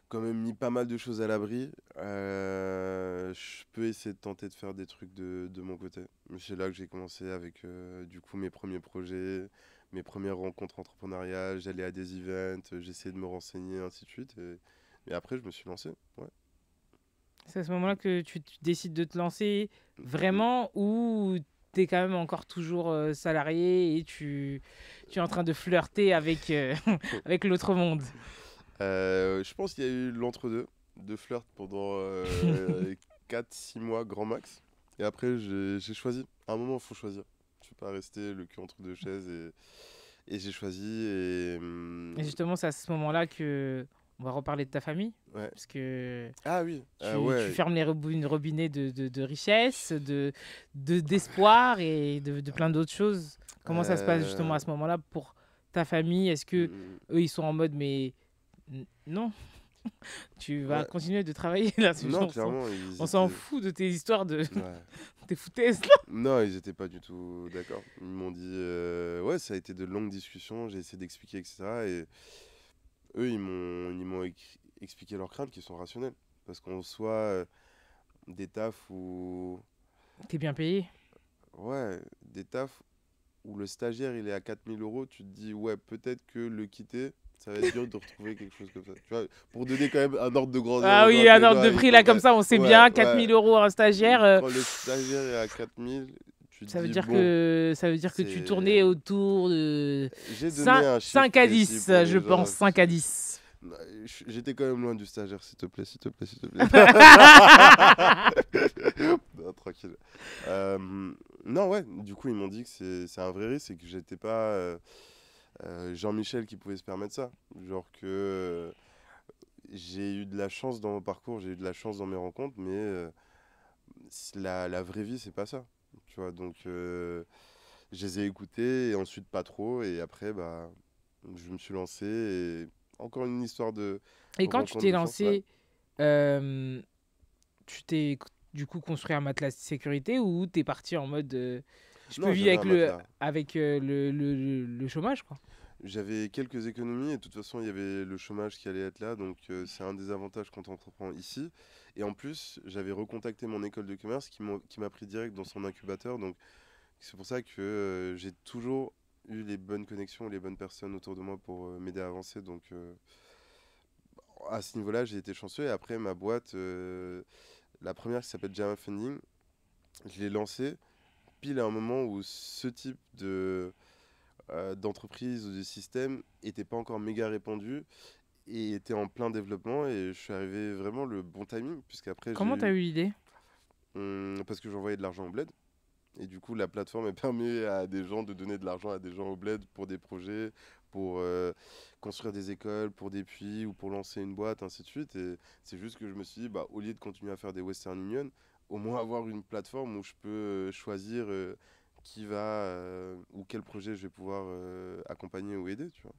quand même mis pas mal de choses à l'abri. Euh, je peux essayer de tenter de faire des trucs de, de mon côté. C'est là que j'ai commencé avec du coup mes premiers projets, mes premières rencontres entrepreneuriales, j'allais à des events, j'essayais de me renseigner, ainsi de suite. Et, après, je me suis lancé. Ouais. C'est à ce moment-là que tu, décides de te lancer mmh. vraiment ou tu es quand même encore toujours euh, salarié et tu, tu es en train de flirter avec, euh, avec l'autre monde euh, Je pense qu'il y a eu l'entre-deux, de flirt pendant 4-6 mois grand max. Et après, j'ai choisi. À un moment, il faut choisir. Tu peux pas rester le cul entre deux chaises et, et j'ai choisi. et mmh, justement, c'est à ce moment-là que on va reparler de ta famille. Parce que. Ah oui. Tu, euh, fermes les robinets de, de richesse, de, d'espoir et de, plein d'autres choses. Comment ça se passe euh. justement à ce moment-là pour ta famille Est-ce que mm. ils sont en mode, mais non tu vas continuer de travailler là Non, clairement. On s'en fout de tes histoires de tes foutaises là. Non, ils n'étaient pas du tout d'accord. Ils m'ont dit, euh, ouais, ça a été de longues discussions, j'ai essayé d'expliquer, etc. Et eux, ils m'ont expliqué leurs craintes qui sont rationnelles. Parce qu'on soit euh, des tafs où. T'es bien payé Ouais, des tafs où le stagiaire il est à 4000 euros, tu te dis, ouais, peut-être que le quitter, ça va être dur de retrouver quelque chose comme ça. Tu vois, pour donner quand même un ordre de grandeur. Ah oui, un ordre de prix, là, comme ça, on sait bien, 4000 euros à un stagiaire. Euh. le stagiaire est à 4000, ça, veut dire que, ça veut dire que tu tournais autour de 5, à 10, je pense, 5 à 10. Bah, j'étais quand même loin du stagiaire, s'il te plaît, s'il te plaît, s'il te plaît. non, tranquille. Euh, non, ouais, du coup, ils m'ont dit que c'est un vrai risque et que j'étais pas euh, euh, Jean-Michel qui pouvait se permettre ça. Genre que j'ai eu de la chance dans mon parcours, j'ai eu de la chance dans mes rencontres, mais la, la, vraie vie, c'est pas ça. Tu vois, donc euh, je les ai écoutés et ensuite pas trop. Et après, bah, je me suis lancé. encore une histoire de. Et quand tu t'es lancé, euh, tu t'es du coup construit un matelas de sécurité ou t'es parti en mode. Euh, je peux vivre avec, le, avec le, le, le chômage, quoi. J'avais quelques économies et de toute façon il y avait le chômage qui allait être là, donc euh, c'est un des avantages quand on entreprend ici. Et en plus, j'avais recontacté mon école de commerce qui m'a pris direct dans son incubateur, donc c'est pour ça que euh, j'ai toujours eu les bonnes connexions, les bonnes personnes autour de moi pour euh, m'aider à avancer. Donc à ce niveau-là, j'ai été chanceux. Et après, ma boîte, la première qui s'appelle Jam Funding, je l'ai lancée pile à un moment où ce type de euh, d'entreprise ou de système n'était pas encore méga répandu et était en plein développement et je suis arrivé vraiment le bon timing puisqu'après comment tu as eu l'idée hum, parce que j'envoyais de l'argent au bled et du coup la plateforme permet à des gens de donner de l'argent à des gens au bled pour des projets pour euh, construire des écoles pour des puits ou pour lancer une boîte ainsi de suite et c'est juste que je me suis dit bah au lieu de continuer à faire des Western Union au moins avoir une plateforme où je peux euh, choisir qui va euh, ou quel projet je vais pouvoir euh, accompagner ou aider, tu vois.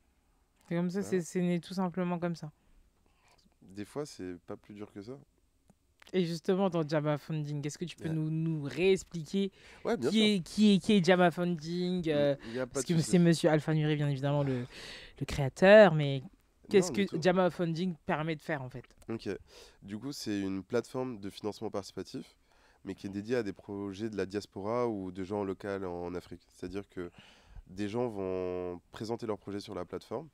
C'est comme ça, c'est né tout simplement comme ça. Des fois, c'est pas plus dur que ça. Et justement, dans JAMA Funding, est-ce que tu peux nous, nous réexpliquer qui, est, qui, est, Funding euh, Parce que c'est monsieur Alpha Nuri, bien évidemment, le, créateur, mais qu'est-ce que tout. Funding permet de faire en fait Ok. Du coup, c'est une plateforme de financement participatif mais qui est dédié à des projets de la diaspora ou de gens locaux en Afrique. C'est-à-dire que des gens vont présenter leurs projets sur la plateforme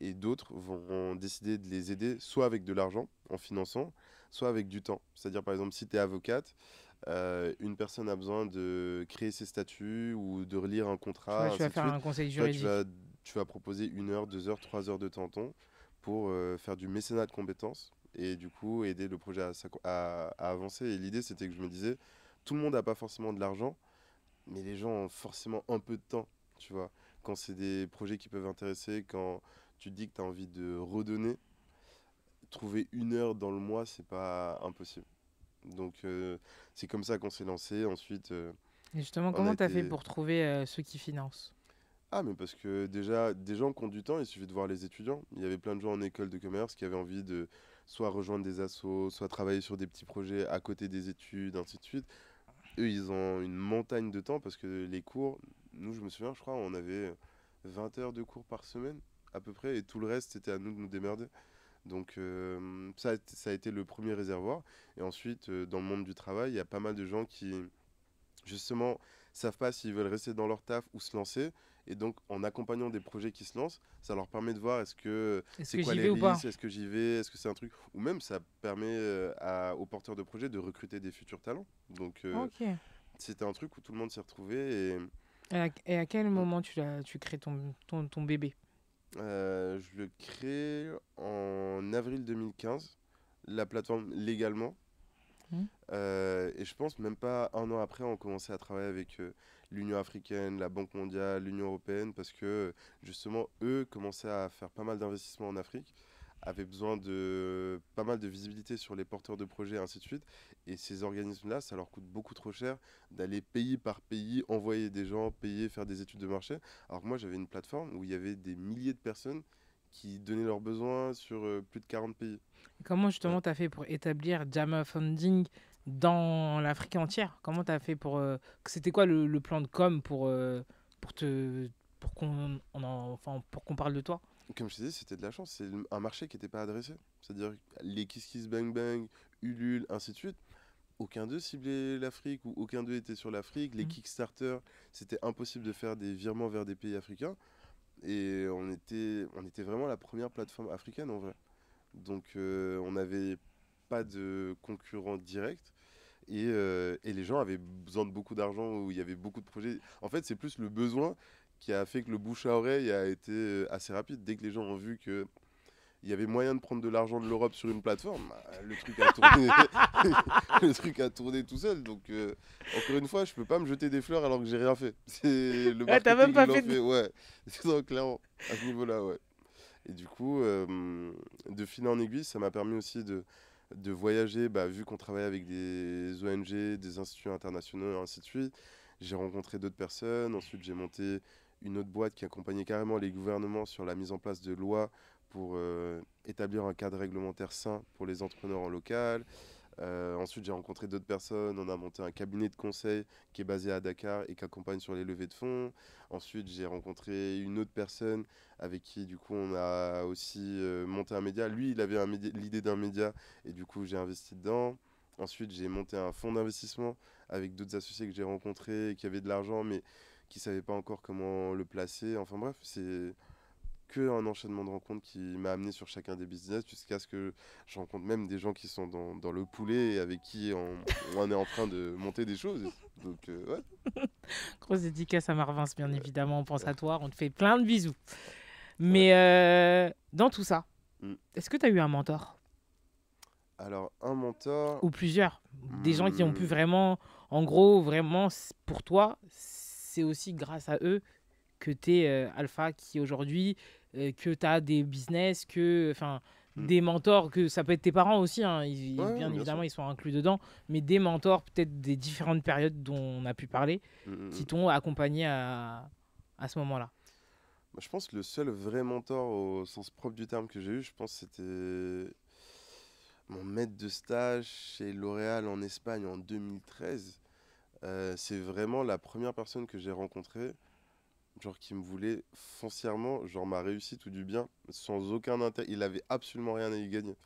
et d'autres vont décider de les aider soit avec de l'argent en finançant, soit avec du temps. C'est-à-dire par exemple si tu es avocate, euh, une personne a besoin de créer ses statuts ou de relire un contrat. Tu vas, conseil tu, vas, proposer une heure, deux heures, trois heures de temps pour euh, faire du mécénat de compétences et du coup aider le projet à, avancer. Et l'idée, c'était que je me disais, tout le monde n'a pas forcément de l'argent, mais les gens ont forcément un peu de temps, tu vois. Quand c'est des projets qui peuvent intéresser, quand tu te dis que tu as envie de redonner, trouver une heure dans le mois, c'est pas impossible. Donc euh, c'est comme ça qu'on s'est lancé. Ensuite. Euh, et justement, comment tu as fait pour trouver euh, ceux qui financent Ah, mais parce que déjà, des gens qui ont du temps, il suffit de voir les étudiants. Il y avait plein de gens en école de commerce qui avaient envie de soit rejoindre des assos, soit travailler sur des petits projets à côté des études, ainsi de suite. Eux, ils ont une montagne de temps parce que les cours, nous, je me souviens, je crois, on avait 20 heures de cours par semaine, à peu près, et tout le reste, c'était à nous de nous démerder. Donc euh, ça, a été le premier réservoir. Et ensuite, euh, dans le monde du travail, il y a pas mal de gens qui, justement, savent pas s'ils veulent rester dans leur taf ou se lancer. Et donc, en accompagnant des projets qui se lancent, ça leur permet de voir est-ce que c'est quoi les risques, est-ce que j'y vais, est-ce que c'est un truc. Ou même, ça permet euh, à, aux porteurs de projets de recruter des futurs talents. Donc, euh, c'était un truc où tout le monde s'est retrouvé. Et... Et à, quel moment tu, tu crées ton, ton, bébé euh, Je le crée en avril 2015, la plateforme légalement. Mmh. et je pense même pas un an après, on commençait à travailler avec l'Union africaine, la Banque mondiale, l'Union européenne, parce que justement, eux commençaient à faire pas mal d'investissements en Afrique avaient besoin de pas mal de visibilité sur les porteurs de projets ainsi de suite. Et ces organismes-là, ça leur coûte beaucoup trop cher d'aller pays par pays, envoyer des gens, payer, faire des études de marché. Alors moi, j'avais une plateforme où il y avait des milliers de personnes qui donnaient leurs besoins sur euh, plus de 40 pays. Comment justement tu as fait pour établir Jama Funding, dans l'Afrique entière. Comment tu as fait pour. Euh, c'était quoi le, plan de com pour, euh, pour, te, pour qu'on parle de toi Comme je te disais, c'était de la chance. C'est un marché qui n'était pas adressé. C'est-à-dire les Kiss Bang Bang, Ulule, ainsi de suite. Aucun d'eux ciblait l'Afrique ou aucun d'eux était sur l'Afrique. Les mmh. Kickstarter, c'était impossible de faire des virements vers des pays africains. Et on était, on était vraiment la première plateforme africaine en vrai. Donc euh, on n'avait pas de concurrent direct euh, et, les gens avaient besoin de beaucoup d'argent ou il y avait beaucoup de projets. En fait, c'est plus le besoin qui a fait que le bouche à oreille a été euh, assez rapide. Dès que les gens ont vu que il y avait moyen de prendre de l'argent de l'Europe sur une plateforme, euh, le truc a tourné, le truc a tourné tout seul. Donc, encore une fois, je peux pas me jeter des fleurs alors que j'ai rien fait. C'est le ouais, t'as même pas fait, Ouais, clairement à ce niveau-là, ouais. Et du coup, de fil en aiguille, ça m'a permis aussi de de voyager, bah, vu qu'on travaillait avec des ONG, des instituts internationaux et ainsi de suite, j'ai rencontré d'autres personnes. Ensuite, j'ai monté une autre boîte qui accompagnait carrément les gouvernements sur la mise en place de lois pour euh, établir un cadre réglementaire sain pour les entrepreneurs en local. Euh, ensuite, j'ai rencontré d'autres personnes. On a monté un cabinet de conseil qui est basé à Dakar et qui accompagne sur les levées de fonds. Ensuite, j'ai rencontré une autre personne avec qui, du coup, on a aussi euh, monté un média. Lui, il avait l'idée d'un média et du coup, j'ai investi dedans. Ensuite, j'ai monté un fonds d'investissement avec d'autres associés que j'ai rencontrés qui avaient de l'argent mais qui ne savaient pas encore comment le placer. Enfin bref, c'est que un enchaînement de rencontres qui m'a amené sur chacun des business jusqu'à ce que je rencontre même des gens qui sont dans, dans le poulet et avec qui on, est en train de monter des choses. Donc, euh, ouais. Grosse dédicace à Marvin, bien évidemment. On pense à toi, on te fait plein de bisous. Mais euh, dans tout ça, mm. est-ce que tu as eu un mentor Alors, un mentor. Ou plusieurs. Des gens qui ont pu hmm. vraiment, en gros, vraiment, pour toi, c'est aussi grâce à eux que tu es euh, alpha qui aujourd'hui, euh, que tu as des business, que enfin hmm. des mentors, que ça peut être tes parents aussi, hein, bien, évidemment ils sont inclus dedans, mais des mentors peut-être des différentes périodes dont on a pu parler, hmm, hmm, qui t'ont accompagné à, à ce moment-là. Bah, je pense que le seul vrai mentor au sens propre du terme que j'ai eu, je pense c'était mon maître de stage chez L'Oréal en Espagne en 2013. Euh, c'est vraiment la première personne que j'ai rencontrée genre qui me voulait foncièrement, genre ma réussite ou du bien, sans aucun intérêt. Il avait absolument rien à y gagner.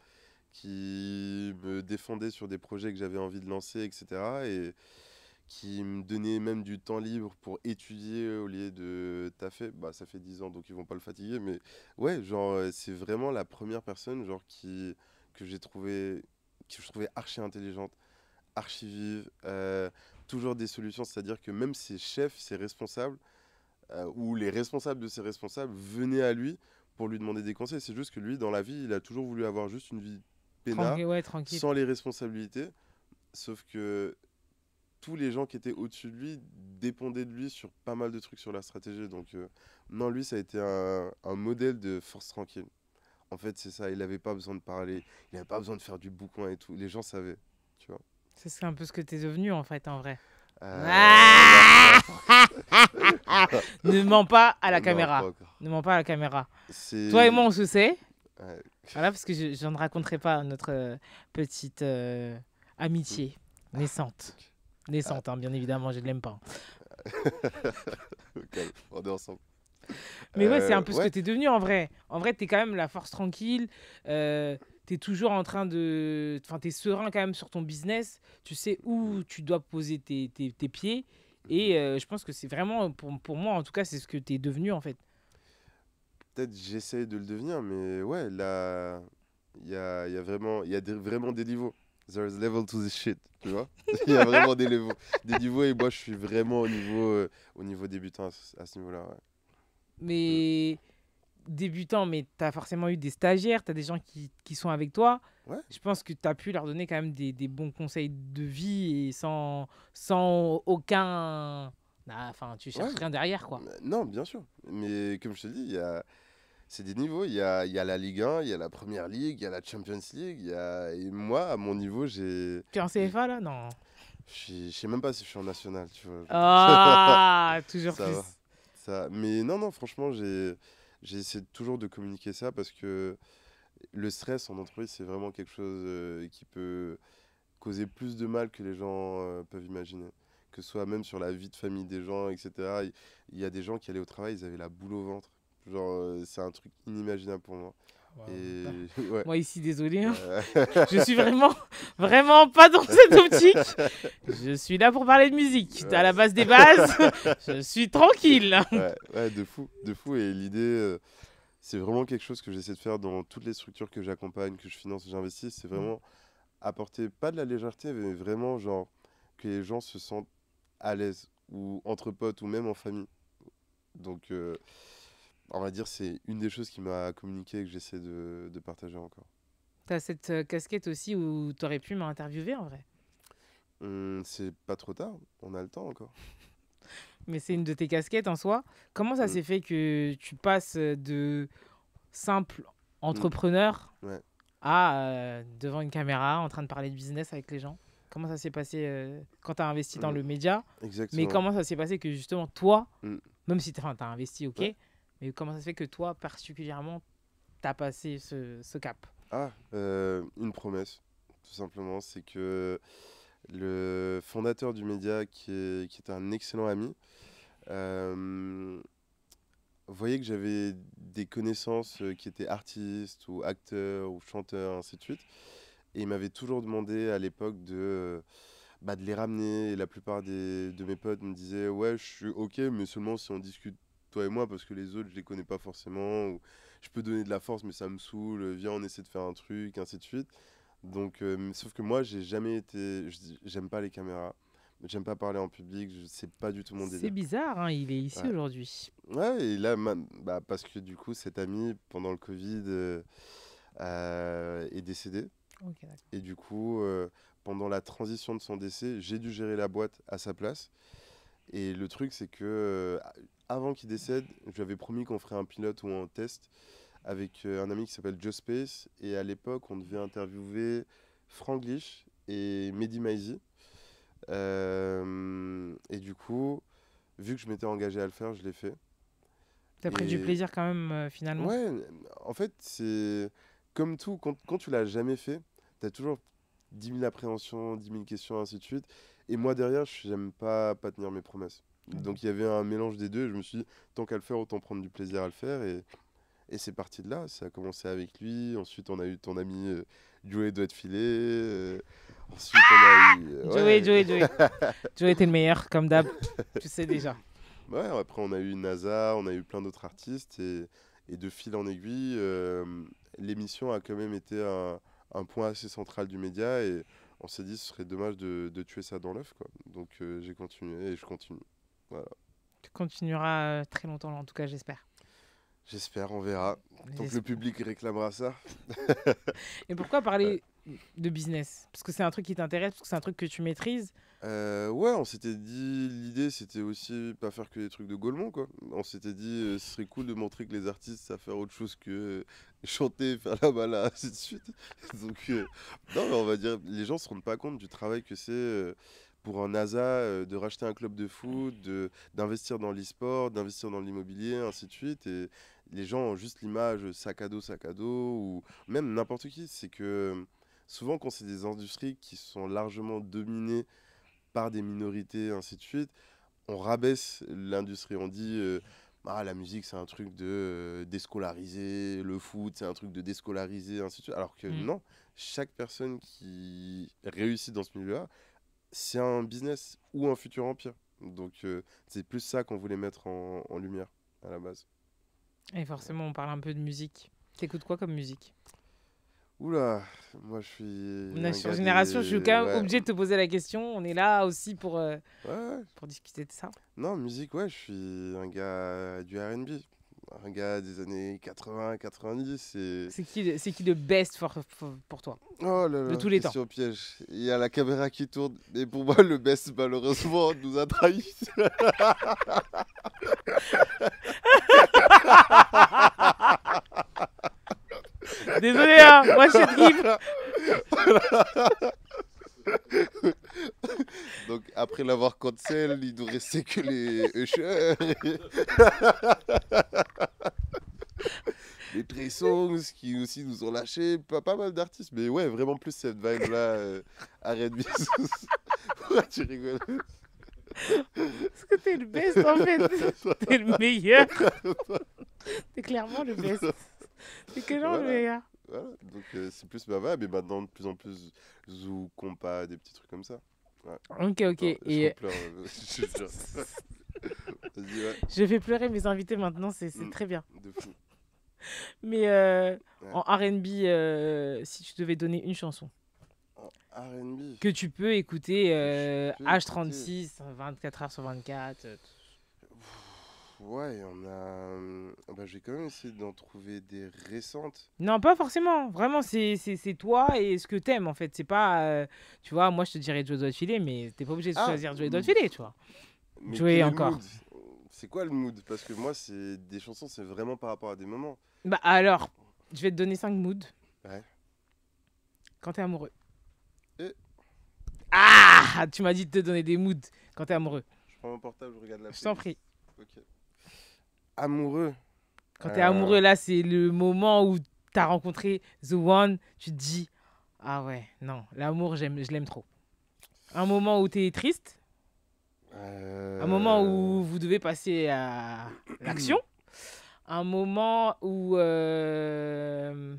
Qui me défendait sur des projets que j'avais envie de lancer, etc. Et qui me donnait même du temps libre pour étudier au lieu de taffer. Bah, ça fait 10 ans, donc ils vont pas le fatiguer. Mais ouais, genre, euh, c'est vraiment la première personne, genre, qui, que j'ai trouvé, que je trouvais archi intelligente, archi vive, euh, toujours des solutions. C'est-à-dire que même ses chefs, ses responsables, euh, où les responsables de ses responsables venaient à lui pour lui demander des conseils. C'est juste que lui, dans la vie, il a toujours voulu avoir juste une vie peinard, tranquille, sans les responsabilités. Sauf que tous les gens qui étaient au-dessus de lui dépendaient de lui sur pas mal de trucs sur la stratégie. Donc, euh, non, lui, ça a été un, modèle de force tranquille. En fait, c'est ça. Il n'avait pas besoin de parler, il n'avait pas besoin de faire du bouquin et tout. Les gens savaient, tu vois. C'est un peu ce que tu es devenu, en fait, en vrai. Euh, ah ne mens pas à la caméra. ne mens pas à la caméra. Toi et moi, on se sait. Voilà, parce que je, ne raconterai pas notre euh, petite euh, amitié naissante. Naissante, hein, bien évidemment, je ne l'aime pas. on est ensemble. Mais ouais, c'est un euh, peu ce que tu es devenu en vrai. En vrai, tu es quand même la force tranquille. Euh, tu es toujours en train de. Enfin, tu es serein quand même sur ton business. Tu sais où tu dois poser tes pieds et mhm. euh, je pense que c'est vraiment, pour, pour, moi en tout cas, c'est ce que tu es devenu en fait. Peut-être j'essaie de le devenir, mais ouais, là, il y a, y a, vraiment, y a des, vraiment des niveaux. level to this shit, tu vois. Il y a vraiment des niveaux. Des niveaux, et moi je suis vraiment au niveau, euh, au niveau débutant à ce, niveau-là. Mais mm. débutant, mais tu as forcément eu des stagiaires, tu as des gens qui, qui sont avec toi. Je pense que tu as pu leur donner quand même des, bons conseils de vie et sans, sans aucun. Ah, enfin, tu cherches rien derrière, quoi. Non, bien sûr. Mais comme je te dis, il a c'est des niveaux. Il y, a, y a, la Ligue 1, il y a la Première Ligue, il y a la Champions League. Il y a... Et moi, à mon niveau, j'ai. Tu es en CFA là Non. Je sais même pas si je suis en national, tu vois. Ah, toujours plus. Ça... Mais non, non, franchement, j'ai toujours de communiquer ça parce que le stress en entreprise, c'est vraiment quelque chose euh, qui peut causer plus de mal que les gens euh, peuvent imaginer. Que ce soit même sur la vie de famille des gens, etc. Il y, a des gens qui allaient au travail, ils avaient la boule au ventre. Genre, euh, c'est un truc inimaginable pour moi. Moi ici, désolé, hein. je suis vraiment, vraiment pas dans cette optique. Je suis là pour parler de musique. À la base des bases, je suis tranquille. de fou, de fou. Et l'idée, c'est vraiment quelque chose que j'essaie de faire dans toutes les structures que j'accompagne, que je finance, que j'investis. C'est mmh. vraiment apporter pas de la légèreté, mais vraiment genre que les gens se sentent à l'aise ou entre potes ou même en famille. Donc, euh, on va dire, c'est une des choses qui m'a communiqué et que j'essaie de, partager encore. Tu as cette euh, casquette aussi où tu aurais pu m'interviewer en vrai. Mmh, c'est pas trop tard, on a le temps encore. mais c'est une de tes casquettes en soi. Comment ça mm. s'est fait que tu passes de simple mm. entrepreneur à euh, devant une caméra en train de parler de business avec les gens Comment ça s'est passé euh, quand tu as investi dans mm. le média Exactement. Mais comment ça s'est passé que justement toi, même si tu as, investi, ok, mais comment ça s'est fait que toi particulièrement, tu as passé ce, cap Ah, euh, une promesse, tout simplement, c'est que le fondateur du média, qui est, un excellent ami, euh, voyait que j'avais des connaissances euh, qui étaient artistes ou acteurs ou chanteurs, ainsi de suite. Et il m'avait toujours demandé à l'époque de, euh, bah, de les ramener. Et la plupart des, de mes potes me disaient Ouais, je suis OK, mais seulement si on discute toi et moi, parce que les autres, je ne les connais pas forcément. Ou je peux donner de la force, mais ça me saoule. Viens, on essaie de faire un truc, ainsi de suite. Donc, euh, sauf que moi, j'ai jamais été. J'aime pas les caméras. J'aime pas parler en public. sais pas du tout mon délire. C'est bizarre, hein, il est ici aujourd'hui. Ouais, et là, bah, parce que du coup, cet ami, pendant le Covid, euh, euh, est décédé. et du coup, pendant la transition de son décès, j'ai dû gérer la boîte à sa place. Et le truc, c'est que avant qu'il décède, je lui avais promis qu'on ferait un pilote ou un test avec euh, un ami qui s'appelle Joe Space. Et à l'époque, on devait interviewer Franglish et Mehdi Maizy. Euh, et du coup, vu que je m'étais engagé à le faire, je l'ai fait. T'as as pris du plaisir quand même, euh, finalement Ouais, en fait, c'est comme tout. Quand, quand tu l'as jamais fait, t'as toujours 10 000 appréhensions, 10 000 questions, ainsi de suite. Et moi, derrière, je j'aime pas, pas tenir mes promesses. Donc, il y avait un mélange des deux. je me suis dit, tant qu'à le faire, autant prendre du plaisir à le faire. Et et c'est parti de là, ça a commencé avec lui, ensuite on a eu ton ami euh, Joey doit être euh, ensuite on a eu... Euh, Joey, Joey, Joey. Joey était le meilleur, comme d'hab, tu sais déjà. Ouais, après on a eu NASA, on a eu plein d'autres artistes, et, et, de fil en aiguille, l'émission a quand même été un, point assez central du média, et on s'est dit ce serait dommage de, tuer ça dans l'œuf, quoi. Donc j'ai continué, et je continue, Tu continueras très longtemps, en tout cas j'espère. J'espère, on verra. Tant que le public réclamera ça. Et pourquoi parler euh. de business Parce que c'est un truc qui t'intéresse, parce que c'est un truc que tu maîtrises. Euh, ouais, on s'était dit, l'idée c'était aussi pas faire que des trucs de Gaulmont, quoi. On s'était dit, euh, ce serait cool de montrer que les artistes savent faire autre chose que chanter, faire la balade, ainsi de suite. Donc, non, mais on va dire, les gens se rendent pas compte du travail que c'est pour un NASA de racheter un club de foot, d'investir dans l'e-sport, d'investir dans l'immobilier, ainsi de suite. Et les gens ont juste l'image sac à dos, sac à dos, ou même n'importe qui. C'est que euh, souvent, quand c'est des industries qui sont largement dominées par des minorités, ainsi de suite, on rabaisse l'industrie. On dit. Euh, ah, la musique, c'est un truc de euh, déscolariser, le foot, c'est un truc de déscolariser, ainsi de suite. Alors que mm. non, chaque personne qui réussit dans ce milieu-là, c'est un business ou un futur empire. Donc, c'est plus ça qu'on voulait mettre en lumière à la base. Et forcément, on parle un peu de musique. T'écoutes quoi comme musique Oula, moi je suis. On est sur Génération, je suis quand même obligé de te poser la question. On est là aussi pour, euh, pour discuter de ça. Non, musique, ouais, je suis un gars du RB un gars des années 80, 90. C'est qui, qui de best pour toi oh De tous les temps. piège. Il y a la caméra qui tourne. Et pour moi, le best, malheureusement, nous a trahis. Désolé, hein, moi je suis Donc après l'avoir cancel, il nous restait que les Usher. les Trey qui aussi nous ont lâché pas, pas mal d'artistes mais ouais vraiment plus cette vibe là arrête euh, bien pourquoi tu rigoles parce que t'es le best en fait t'es le meilleur t'es clairement le best t'es que non le meilleur donc euh, c'est plus ma vibe et maintenant de plus en plus Zou, Compa des petits trucs comme ça Ok, ok. et... Euh, je, vais pleurer mes invités maintenant, c'est hmm. très bien. Mais euh, en RB, euh, si tu devais donner une chanson. que tu peux écouter H36, 24 h sur 24. Ouais, on a. Bah, j'ai quand même essayé d'en trouver des récentes. Non, pas forcément. Vraiment, c'est toi et ce que t'aimes en fait. C'est pas. Euh, tu vois, moi je te dirais Joe doit te filer, mais t'es pas obligé de ah. choisir Joe doit filer, tu vois. Jouer encore. C'est quoi le mood Parce que moi, c'est des chansons, c'est vraiment par rapport à des moments. Bah alors, je vais te donner 5 moods. Ouais. Quand t'es amoureux. Et... Ah Tu m'as dit de te donner des moods quand t'es amoureux. Je prends mon portable, je regarde la Je t'en prie. Ok amoureux. Quand tu es amoureux, là, c'est le moment où tu as rencontré The One, tu te dis Ah ouais, non, l'amour, je l'aime trop. Un moment où tu es triste, un moment où euh. vous devez passer à l'action, un moment où euh...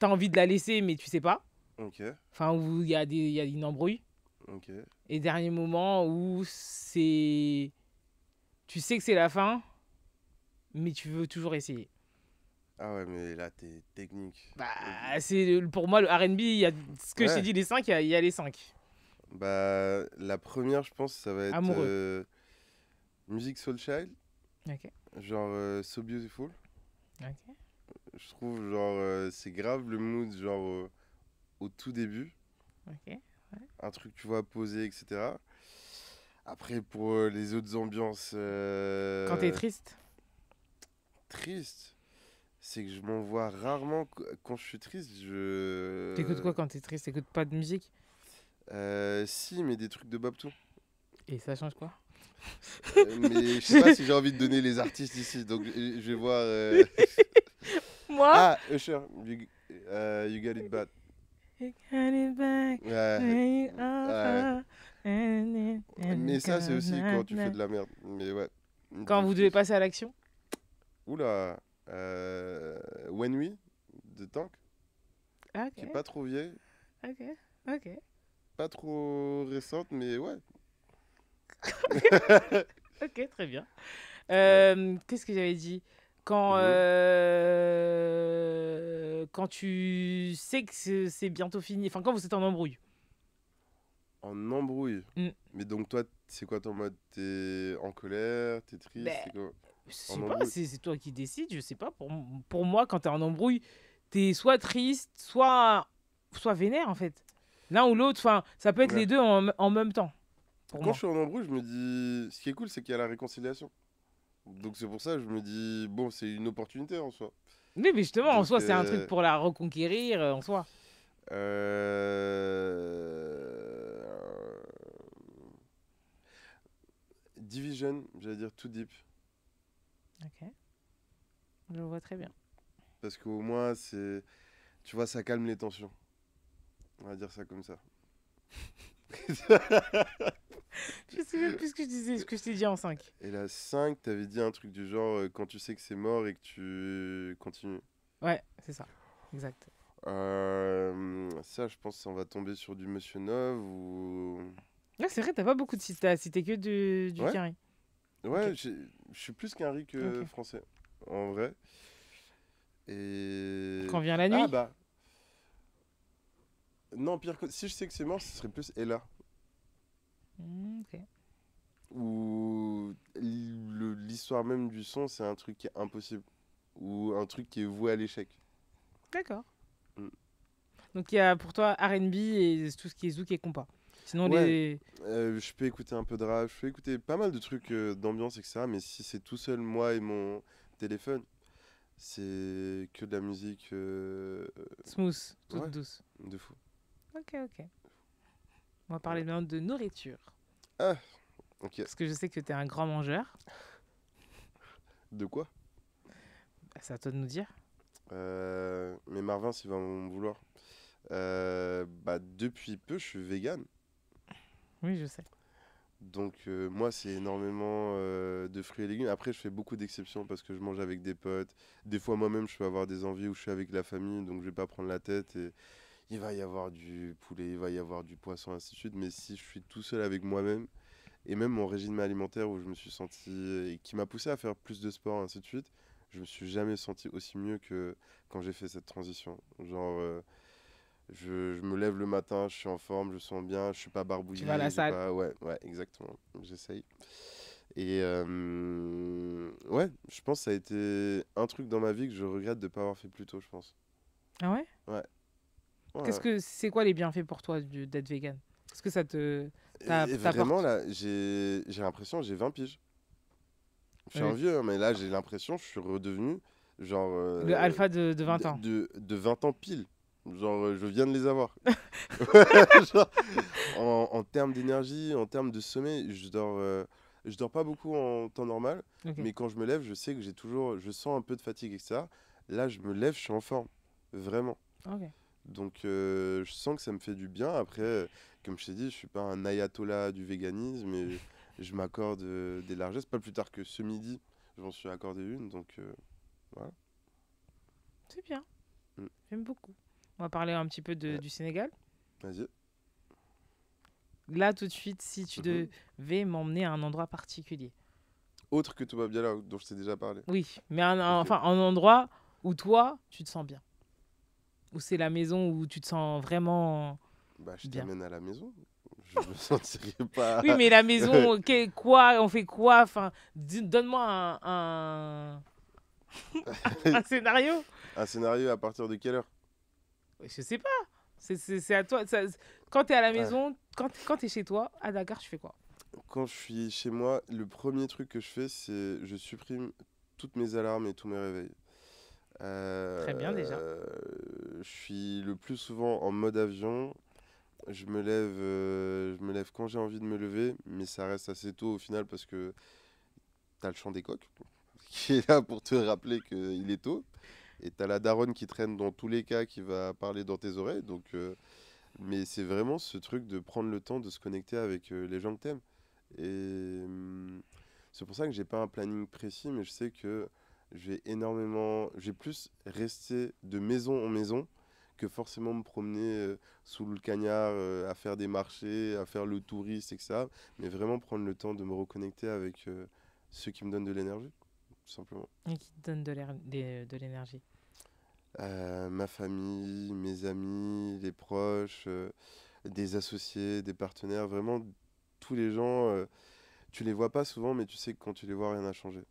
tu as envie de la laisser, mais tu sais pas. Ok. Enfin, où il y, a des, y a une embrouille. Ok. Et dernier moment où c'est. Tu sais que c'est la fin, mais tu veux toujours essayer. Ah ouais, mais là, t'es technique. Bah, c'est pour moi, le RB, il y a ce que j'ai dit, les 5, il y, a les 5. Bah, la première, je pense, ça va être. Amoureux. Euh, musique Soul Child. Genre euh, So Beautiful. Je trouve, genre, euh, c'est grave le mood, genre, au tout début. ok Ouais. Un truc, tu vois, posé, etc. Après, pour les autres ambiances. Quand t'es triste triste, c'est que je m'en vois rarement quand je suis triste. Je... T'écoutes quoi quand t'es triste T'écoutes pas de musique euh, Si, mais des trucs de Babtou. Et ça change quoi euh, Mais je sais pas si j'ai envie de donner les artistes ici, donc euh, je vais voir. Euh, Moi Ah, Usher, you, got it bad. You got it back. Mais ça, c'est aussi quand tu fais de la merde. Mais ouais. Quand vous devez passer à l'action Oula, euh, When We de Tank, qui est pas trop vieille. Ok, ok. Pas trop récente, mais ouais. ok, très bien. Euh, qu'est-ce que j'avais dit quand, mmh. euh, quand tu sais que c'est bientôt fini, enfin quand vous êtes en embrouille. En embrouille mmh. Mais donc toi, c'est quoi ton mode T'es en colère T'es triste bah, je sais pas, c'est toi qui décides, je sais pas. Pour, pour moi, quand t'es en embrouille, t'es soit triste, soit, soit vénère en fait. L'un ou l'autre, enfin, ça peut être les deux en, en même temps. Quand je suis en embrouille, je me dis, ce qui est cool, c'est qu'il y a la réconciliation. Donc c'est pour ça, je me dis, bon, c'est une opportunité en soi. Oui, mais justement, en soi, c'est un truc euh, pour la reconquérir euh, en soi. Euh, division, j'allais dire Too Deep. Ok. Je vois très bien. Parce qu'au moins, c'est. Tu vois, ça calme les tensions. On va dire ça comme ça. je sais même plus ce que je disais, ce que je t'ai dit en 5. Et la 5, t'avais dit un truc du genre euh, quand tu sais que c'est mort et que tu continues. Ouais, c'est ça. Exact. Euh, ça, je pense, qu'on va tomber sur du Monsieur Neuve ou. c'est vrai, t'as pas beaucoup de cités, t'as cité que du, du carré. Ouais, je suis plus qu'un riz euh, français, en vrai. Et. Quand vient la nuit Ah bah. Non, pire que. Si je sais que c'est mort, ce serait plus Ella. Mmh, ok. Ou. L'histoire même du son, c'est un truc qui est impossible. Ou un truc qui est voué à l'échec. D'accord. Mmh. Donc il y a pour toi RB et tout ce qui est zouk et compas. Sinon, les... Euh, je peux écouter un peu de rap, je peux écouter pas mal de trucs euh, d'ambiance, etc. Mais si c'est tout seul, moi et mon téléphone, c'est que de la musique. Euh, Smooth, toute douce. De fou. Ok, ok. On va parler maintenant de nourriture. Ah, ok. Parce que je sais que tu es un grand mangeur. de quoi bah, C'est à toi de nous dire. mais Marvin, s'il va me vouloir. bah, depuis peu, je suis vegan. Oui, je sais. Donc euh, moi, c'est énormément euh, de fruits et légumes. Après, je fais beaucoup d'exceptions parce que je mange avec des potes. Des fois, moi-même, je peux avoir des envies où je suis avec la famille, donc je vais pas prendre la tête. Et il va y avoir du poulet, il va y avoir du poisson, ainsi de suite. Mais si je suis tout seul avec moi-même, et même mon régime alimentaire où je me suis senti, et qui m'a poussé à faire plus de sport, ainsi de suite, je me suis jamais senti aussi mieux que quand j'ai fait cette transition. Genre... Euh, je, je, me lève le matin, je suis en forme, je sens bien, je suis pas barbouillé. Tu vas à la salle. Ouais, ouais, exactement. J'essaye. Et euh, ouais, je pense que ça a été un truc dans ma vie que je regrette de ne pas avoir fait plus tôt, je pense. Ah ouais Ouais. Qu'est-ce que c'est quoi les bienfaits pour toi d'être vegan Est-ce que ça te Vraiment là, j'ai l'impression j'ai 20 piges. Je suis un vieux, hein, mais là j'ai l'impression je suis redevenu genre euh, le alpha de, de 20 ans. De, de, 20 ans pile. Genre, euh, je viens de les avoir. en, en, termes d'énergie, en termes de sommeil, je dors, euh, je dors pas beaucoup en temps normal, mais quand je me lève, je sais que j'ai toujours, je sens un peu de fatigue, etc. Là, je me lève, je suis en forme, vraiment. Donc, euh, je sens que ça me fait du bien. Après, comme je t'ai dit, je suis pas un ayatollah du véganisme, mais je, m'accorde des largesses. Pas plus tard que ce midi, je m'en suis accordé une, donc voilà. C'est bien. Mm. J'aime beaucoup. On va parler un petit peu du Sénégal. Vas-y. Là, tout de suite, si tu mhm. devais m'emmener à un endroit particulier. Autre que Touba Biala, dont je t'ai déjà parlé. Oui, mais un, enfin, un endroit où toi, tu te sens bien. Où c'est la maison où tu te sens vraiment. Bah, je t'emmène à la maison. Je me sentirais pas. Oui, mais la maison, quoi On fait quoi enfin, Donne-moi un scénario. Un scénario à partir de quelle heure je sais pas. C'est à toi. quand tu es à la maison, quand, quand tu es chez toi, à Dakar, tu fais quoi Quand je suis chez moi, le premier truc que je fais, c'est je supprime toutes mes alarmes et tous mes réveils. Euh, Très bien déjà. je suis le plus souvent en mode avion. Je me lève, euh, je me lève quand j'ai envie de me lever, mais ça reste assez tôt au final parce que tu as le chant des coqs qui est là pour te rappeler qu'il est tôt. Et tu as la daronne qui traîne dans tous les cas, qui va parler dans tes oreilles. Donc, euh, mais c'est vraiment ce truc de prendre le temps de se connecter avec euh, les gens que t'aimes. Et mm, c'est pour ça que j'ai pas un planning précis, mais je sais que j'ai énormément, j'ai plus resté de maison en maison que forcément me promener euh, sous le cagnard à faire des marchés, à faire le touriste, etc. Mais vraiment prendre le temps de me reconnecter avec ceux qui me donnent de l'énergie simplement. Et qui te donne de l'énergie euh, Ma famille, mes amis, les proches, euh, des associés, des partenaires, vraiment tous les gens. tu euh, tu les vois pas souvent, mais tu sais que quand tu les vois, rien n'a changé.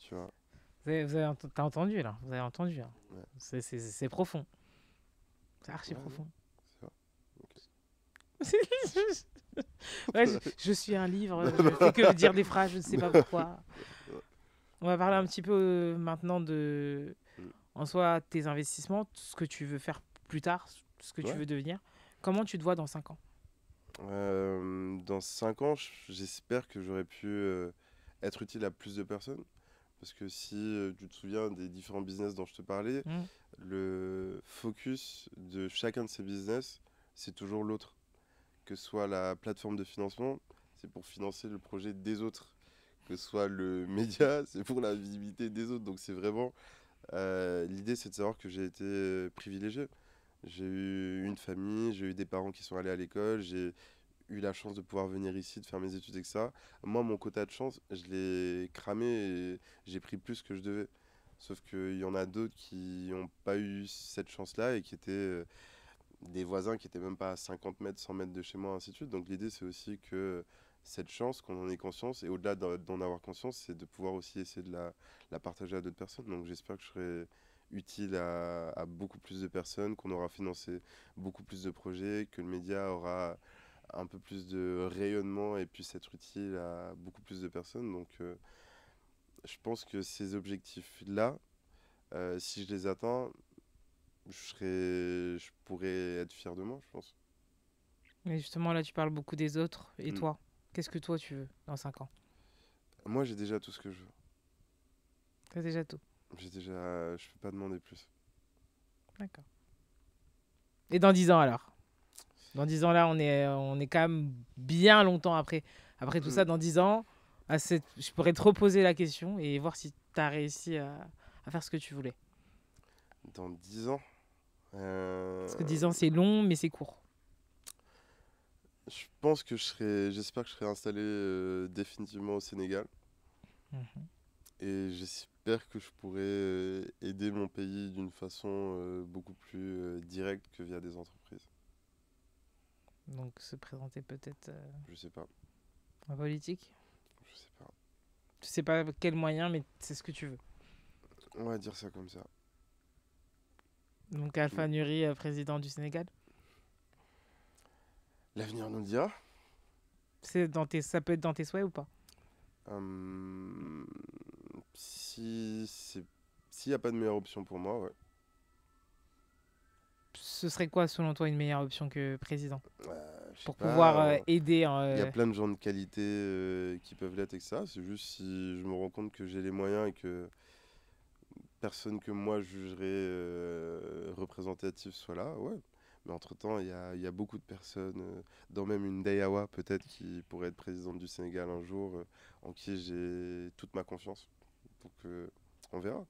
Tu vois. Vous avez, as entendu là, vous avez entendu. Hein. C'est profond. C'est archi profond. je, suis un livre, je fais que dire des phrases, je ne sais pas pourquoi. On va parler un petit peu euh, maintenant de, mm. en tes investissements, ce que tu veux faire plus tard, ce que tu veux devenir. Comment tu te vois dans 5 ans euh, Dans 5 ans, j'espère que j'aurais pu euh, être utile à plus de personnes. Parce que si tu te souviens des différents business dont je te parlais, mm. le focus de chacun de ces business, c'est toujours l'autre. Que ce soit la plateforme de financement, c'est pour financer le projet des autres que ce soit le média, c'est pour la visibilité des autres. Donc c'est vraiment... Euh, l'idée, c'est de savoir que j'ai été euh, privilégié. J'ai eu une famille, j'ai eu des parents qui sont allés à l'école, j'ai eu la chance de pouvoir venir ici, de faire mes études et que ça. Moi, mon quota de chance, je l'ai cramé et j'ai pris plus que je devais. Sauf qu'il y en a d'autres qui n'ont pas eu cette chance-là et qui étaient euh, des voisins qui n'étaient même pas à 50 mètres, 100 mètres de chez moi, ainsi de suite. Donc l'idée, c'est aussi que cette chance, qu'on en ait conscience, et au-delà d'en avoir conscience, c'est de pouvoir aussi essayer de la, partager à d'autres personnes. Donc j'espère que je serai utile à, beaucoup plus de personnes, qu'on aura financé beaucoup plus de projets, que le média aura un peu plus de rayonnement et puisse être utile à beaucoup plus de personnes. Donc euh, je pense que ces objectifs-là, euh, si je les atteins, je, serai, je pourrais être fier de moi, je pense. Mais justement, là, tu parles beaucoup des autres et mm. toi. Qu'est-ce que toi tu veux dans 5 ans Moi j'ai déjà tout ce que je veux. as déjà tout J'ai déjà. Je peux pas demander plus. D'accord. Et dans 10 ans alors Dans 10 ans là, on est, on est quand même bien longtemps après. Après tout ça, mm. dans 10 ans, je pourrais te reposer la question et voir si tu as réussi à... faire ce que tu voulais. Dans 10 ans euh, Parce que 10 ans, c'est long, mais c'est court. Je pense que je serai, j'espère que je serai installé euh, définitivement au Sénégal. Mhm. Et j'espère que je pourrai euh, aider mon pays d'une façon euh, beaucoup plus directe que via des entreprises. Donc se présenter peut-être. Je sais pas. En politique. Je sais pas. Tu sais pas quel moyen, mais c'est ce que tu veux. On va dire ça comme ça. Donc Alpha mm. Nuri, président du Sénégal. L'avenir nous le dira. C'est dans tes, ça peut être dans tes souhaits ou pas hum, Si c'est s'il n'y a pas de meilleure option pour moi, ouais. Ce serait quoi, selon toi, une meilleure option que président bah, Pour pouvoir euh, euh, aider. Hein, il y a euh, plein de gens de qualité qui peuvent l'être avec ça. C'est juste si je me rends compte que j'ai les moyens et que personne que moi jugerais représentatif soit là, ouais, mais entre-temps, il y a, beaucoup de personnes, euh, dans même une Dayawa peut-être, qui pourrait être présidente du Sénégal un jour, euh, en qui j'ai toute ma confiance. Donc euh, on verra.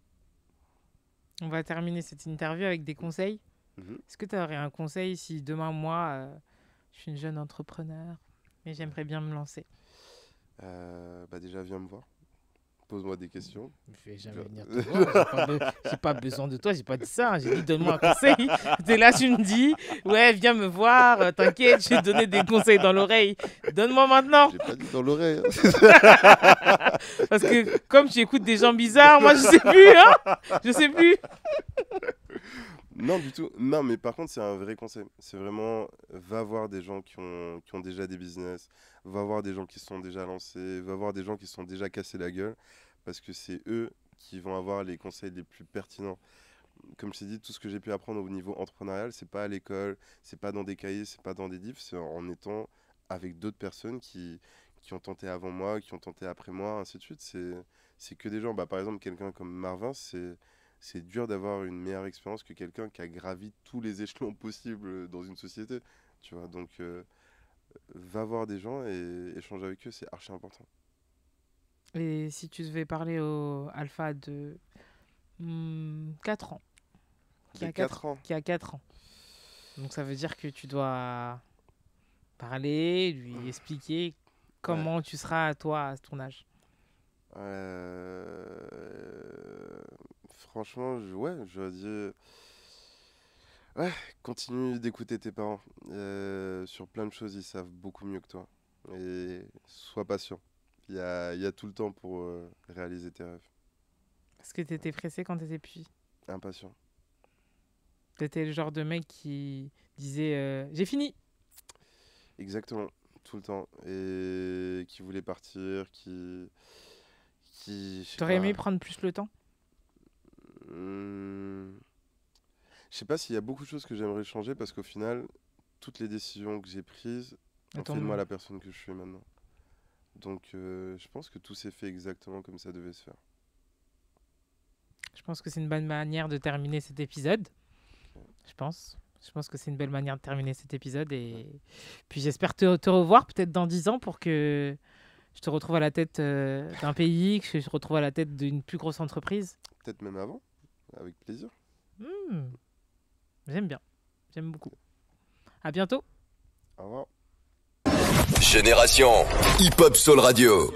On va terminer cette interview avec des conseils. Mhm. Est-ce que tu aurais un conseil si demain, moi, je suis une jeune entrepreneur, mais j'aimerais bien me lancer bah Déjà, viens me voir. Pose-moi des questions. Je vais jamais venir te voir. J'ai pas besoin de toi. J'ai pas dit ça. Hein. J'ai dit donne-moi un conseil. T'es là, tu me dis ouais, viens me voir. Euh, t'inquiète, je vais te donner des conseils dans l'oreille. Donne-moi maintenant. J'ai pas dit dans l'oreille. Hein. Parce que comme tu écoutes des gens bizarres, moi je sais plus. Hein je sais plus. Non, du tout. Non, mais par contre, c'est un vrai conseil. C'est vraiment, va voir des gens qui ont, qui ont déjà des business, va voir des gens qui sont déjà lancés, va voir des gens qui sont déjà cassés la gueule parce que c'est eux qui vont avoir les conseils les plus pertinents. Comme je t'ai dit, tout ce que j'ai pu apprendre au niveau entrepreneurial, c'est pas à l'école, c'est pas dans des cahiers, c'est pas dans des divs, c'est en étant avec d'autres personnes qui, qui ont tenté avant moi, qui ont tenté après moi, ainsi de suite. C'est que des gens. Bah, par exemple, quelqu'un comme Marvin, c'est c'est dur d'avoir une meilleure expérience que quelqu'un qui a gravi tous les échelons possibles dans une société. Tu vois, donc euh, va voir des gens et échange avec eux, c'est archi important. Et si tu devais parler au Alpha de 4 hmm, ans. Qui a 4, ans. Qui a ans. Donc ça veut dire que tu dois parler, lui ah. expliquer comment tu seras à toi à ton âge. Euh... Franchement, je... ouais, dire... Ouais, continue d'écouter tes parents. Euh, sur plein de choses, ils savent beaucoup mieux que toi. Et sois patient. Il y a, y a, tout le temps pour euh, réaliser tes rêves. Est-ce que tu étais pressé quand tu étais petit Impatient. Tu étais le genre de mec qui disait euh, J'ai fini Exactement, tout le temps. Et qui voulait partir, qui. qui T'aurais aimé prendre plus le temps mmh. Je sais pas s'il y a beaucoup de choses que j'aimerais changer parce qu'au final, toutes les décisions que j'ai prises ont fait de moi la personne que je suis maintenant. Donc euh, je pense que tout s'est fait exactement comme ça devait se faire. Je pense que c'est une bonne manière de terminer cet épisode. Je pense. Je pense que c'est une belle manière de terminer cet épisode. Et puis j'espère te, revoir peut-être dans dix ans pour que je te retrouve à la tête euh, d'un pays, que je te retrouve à la tête d'une plus grosse entreprise. Peut-être même avant, avec plaisir. Hmm. J'aime bien. J'aime beaucoup. À bientôt. Au revoir. Génération Hip Hop Soul Radio.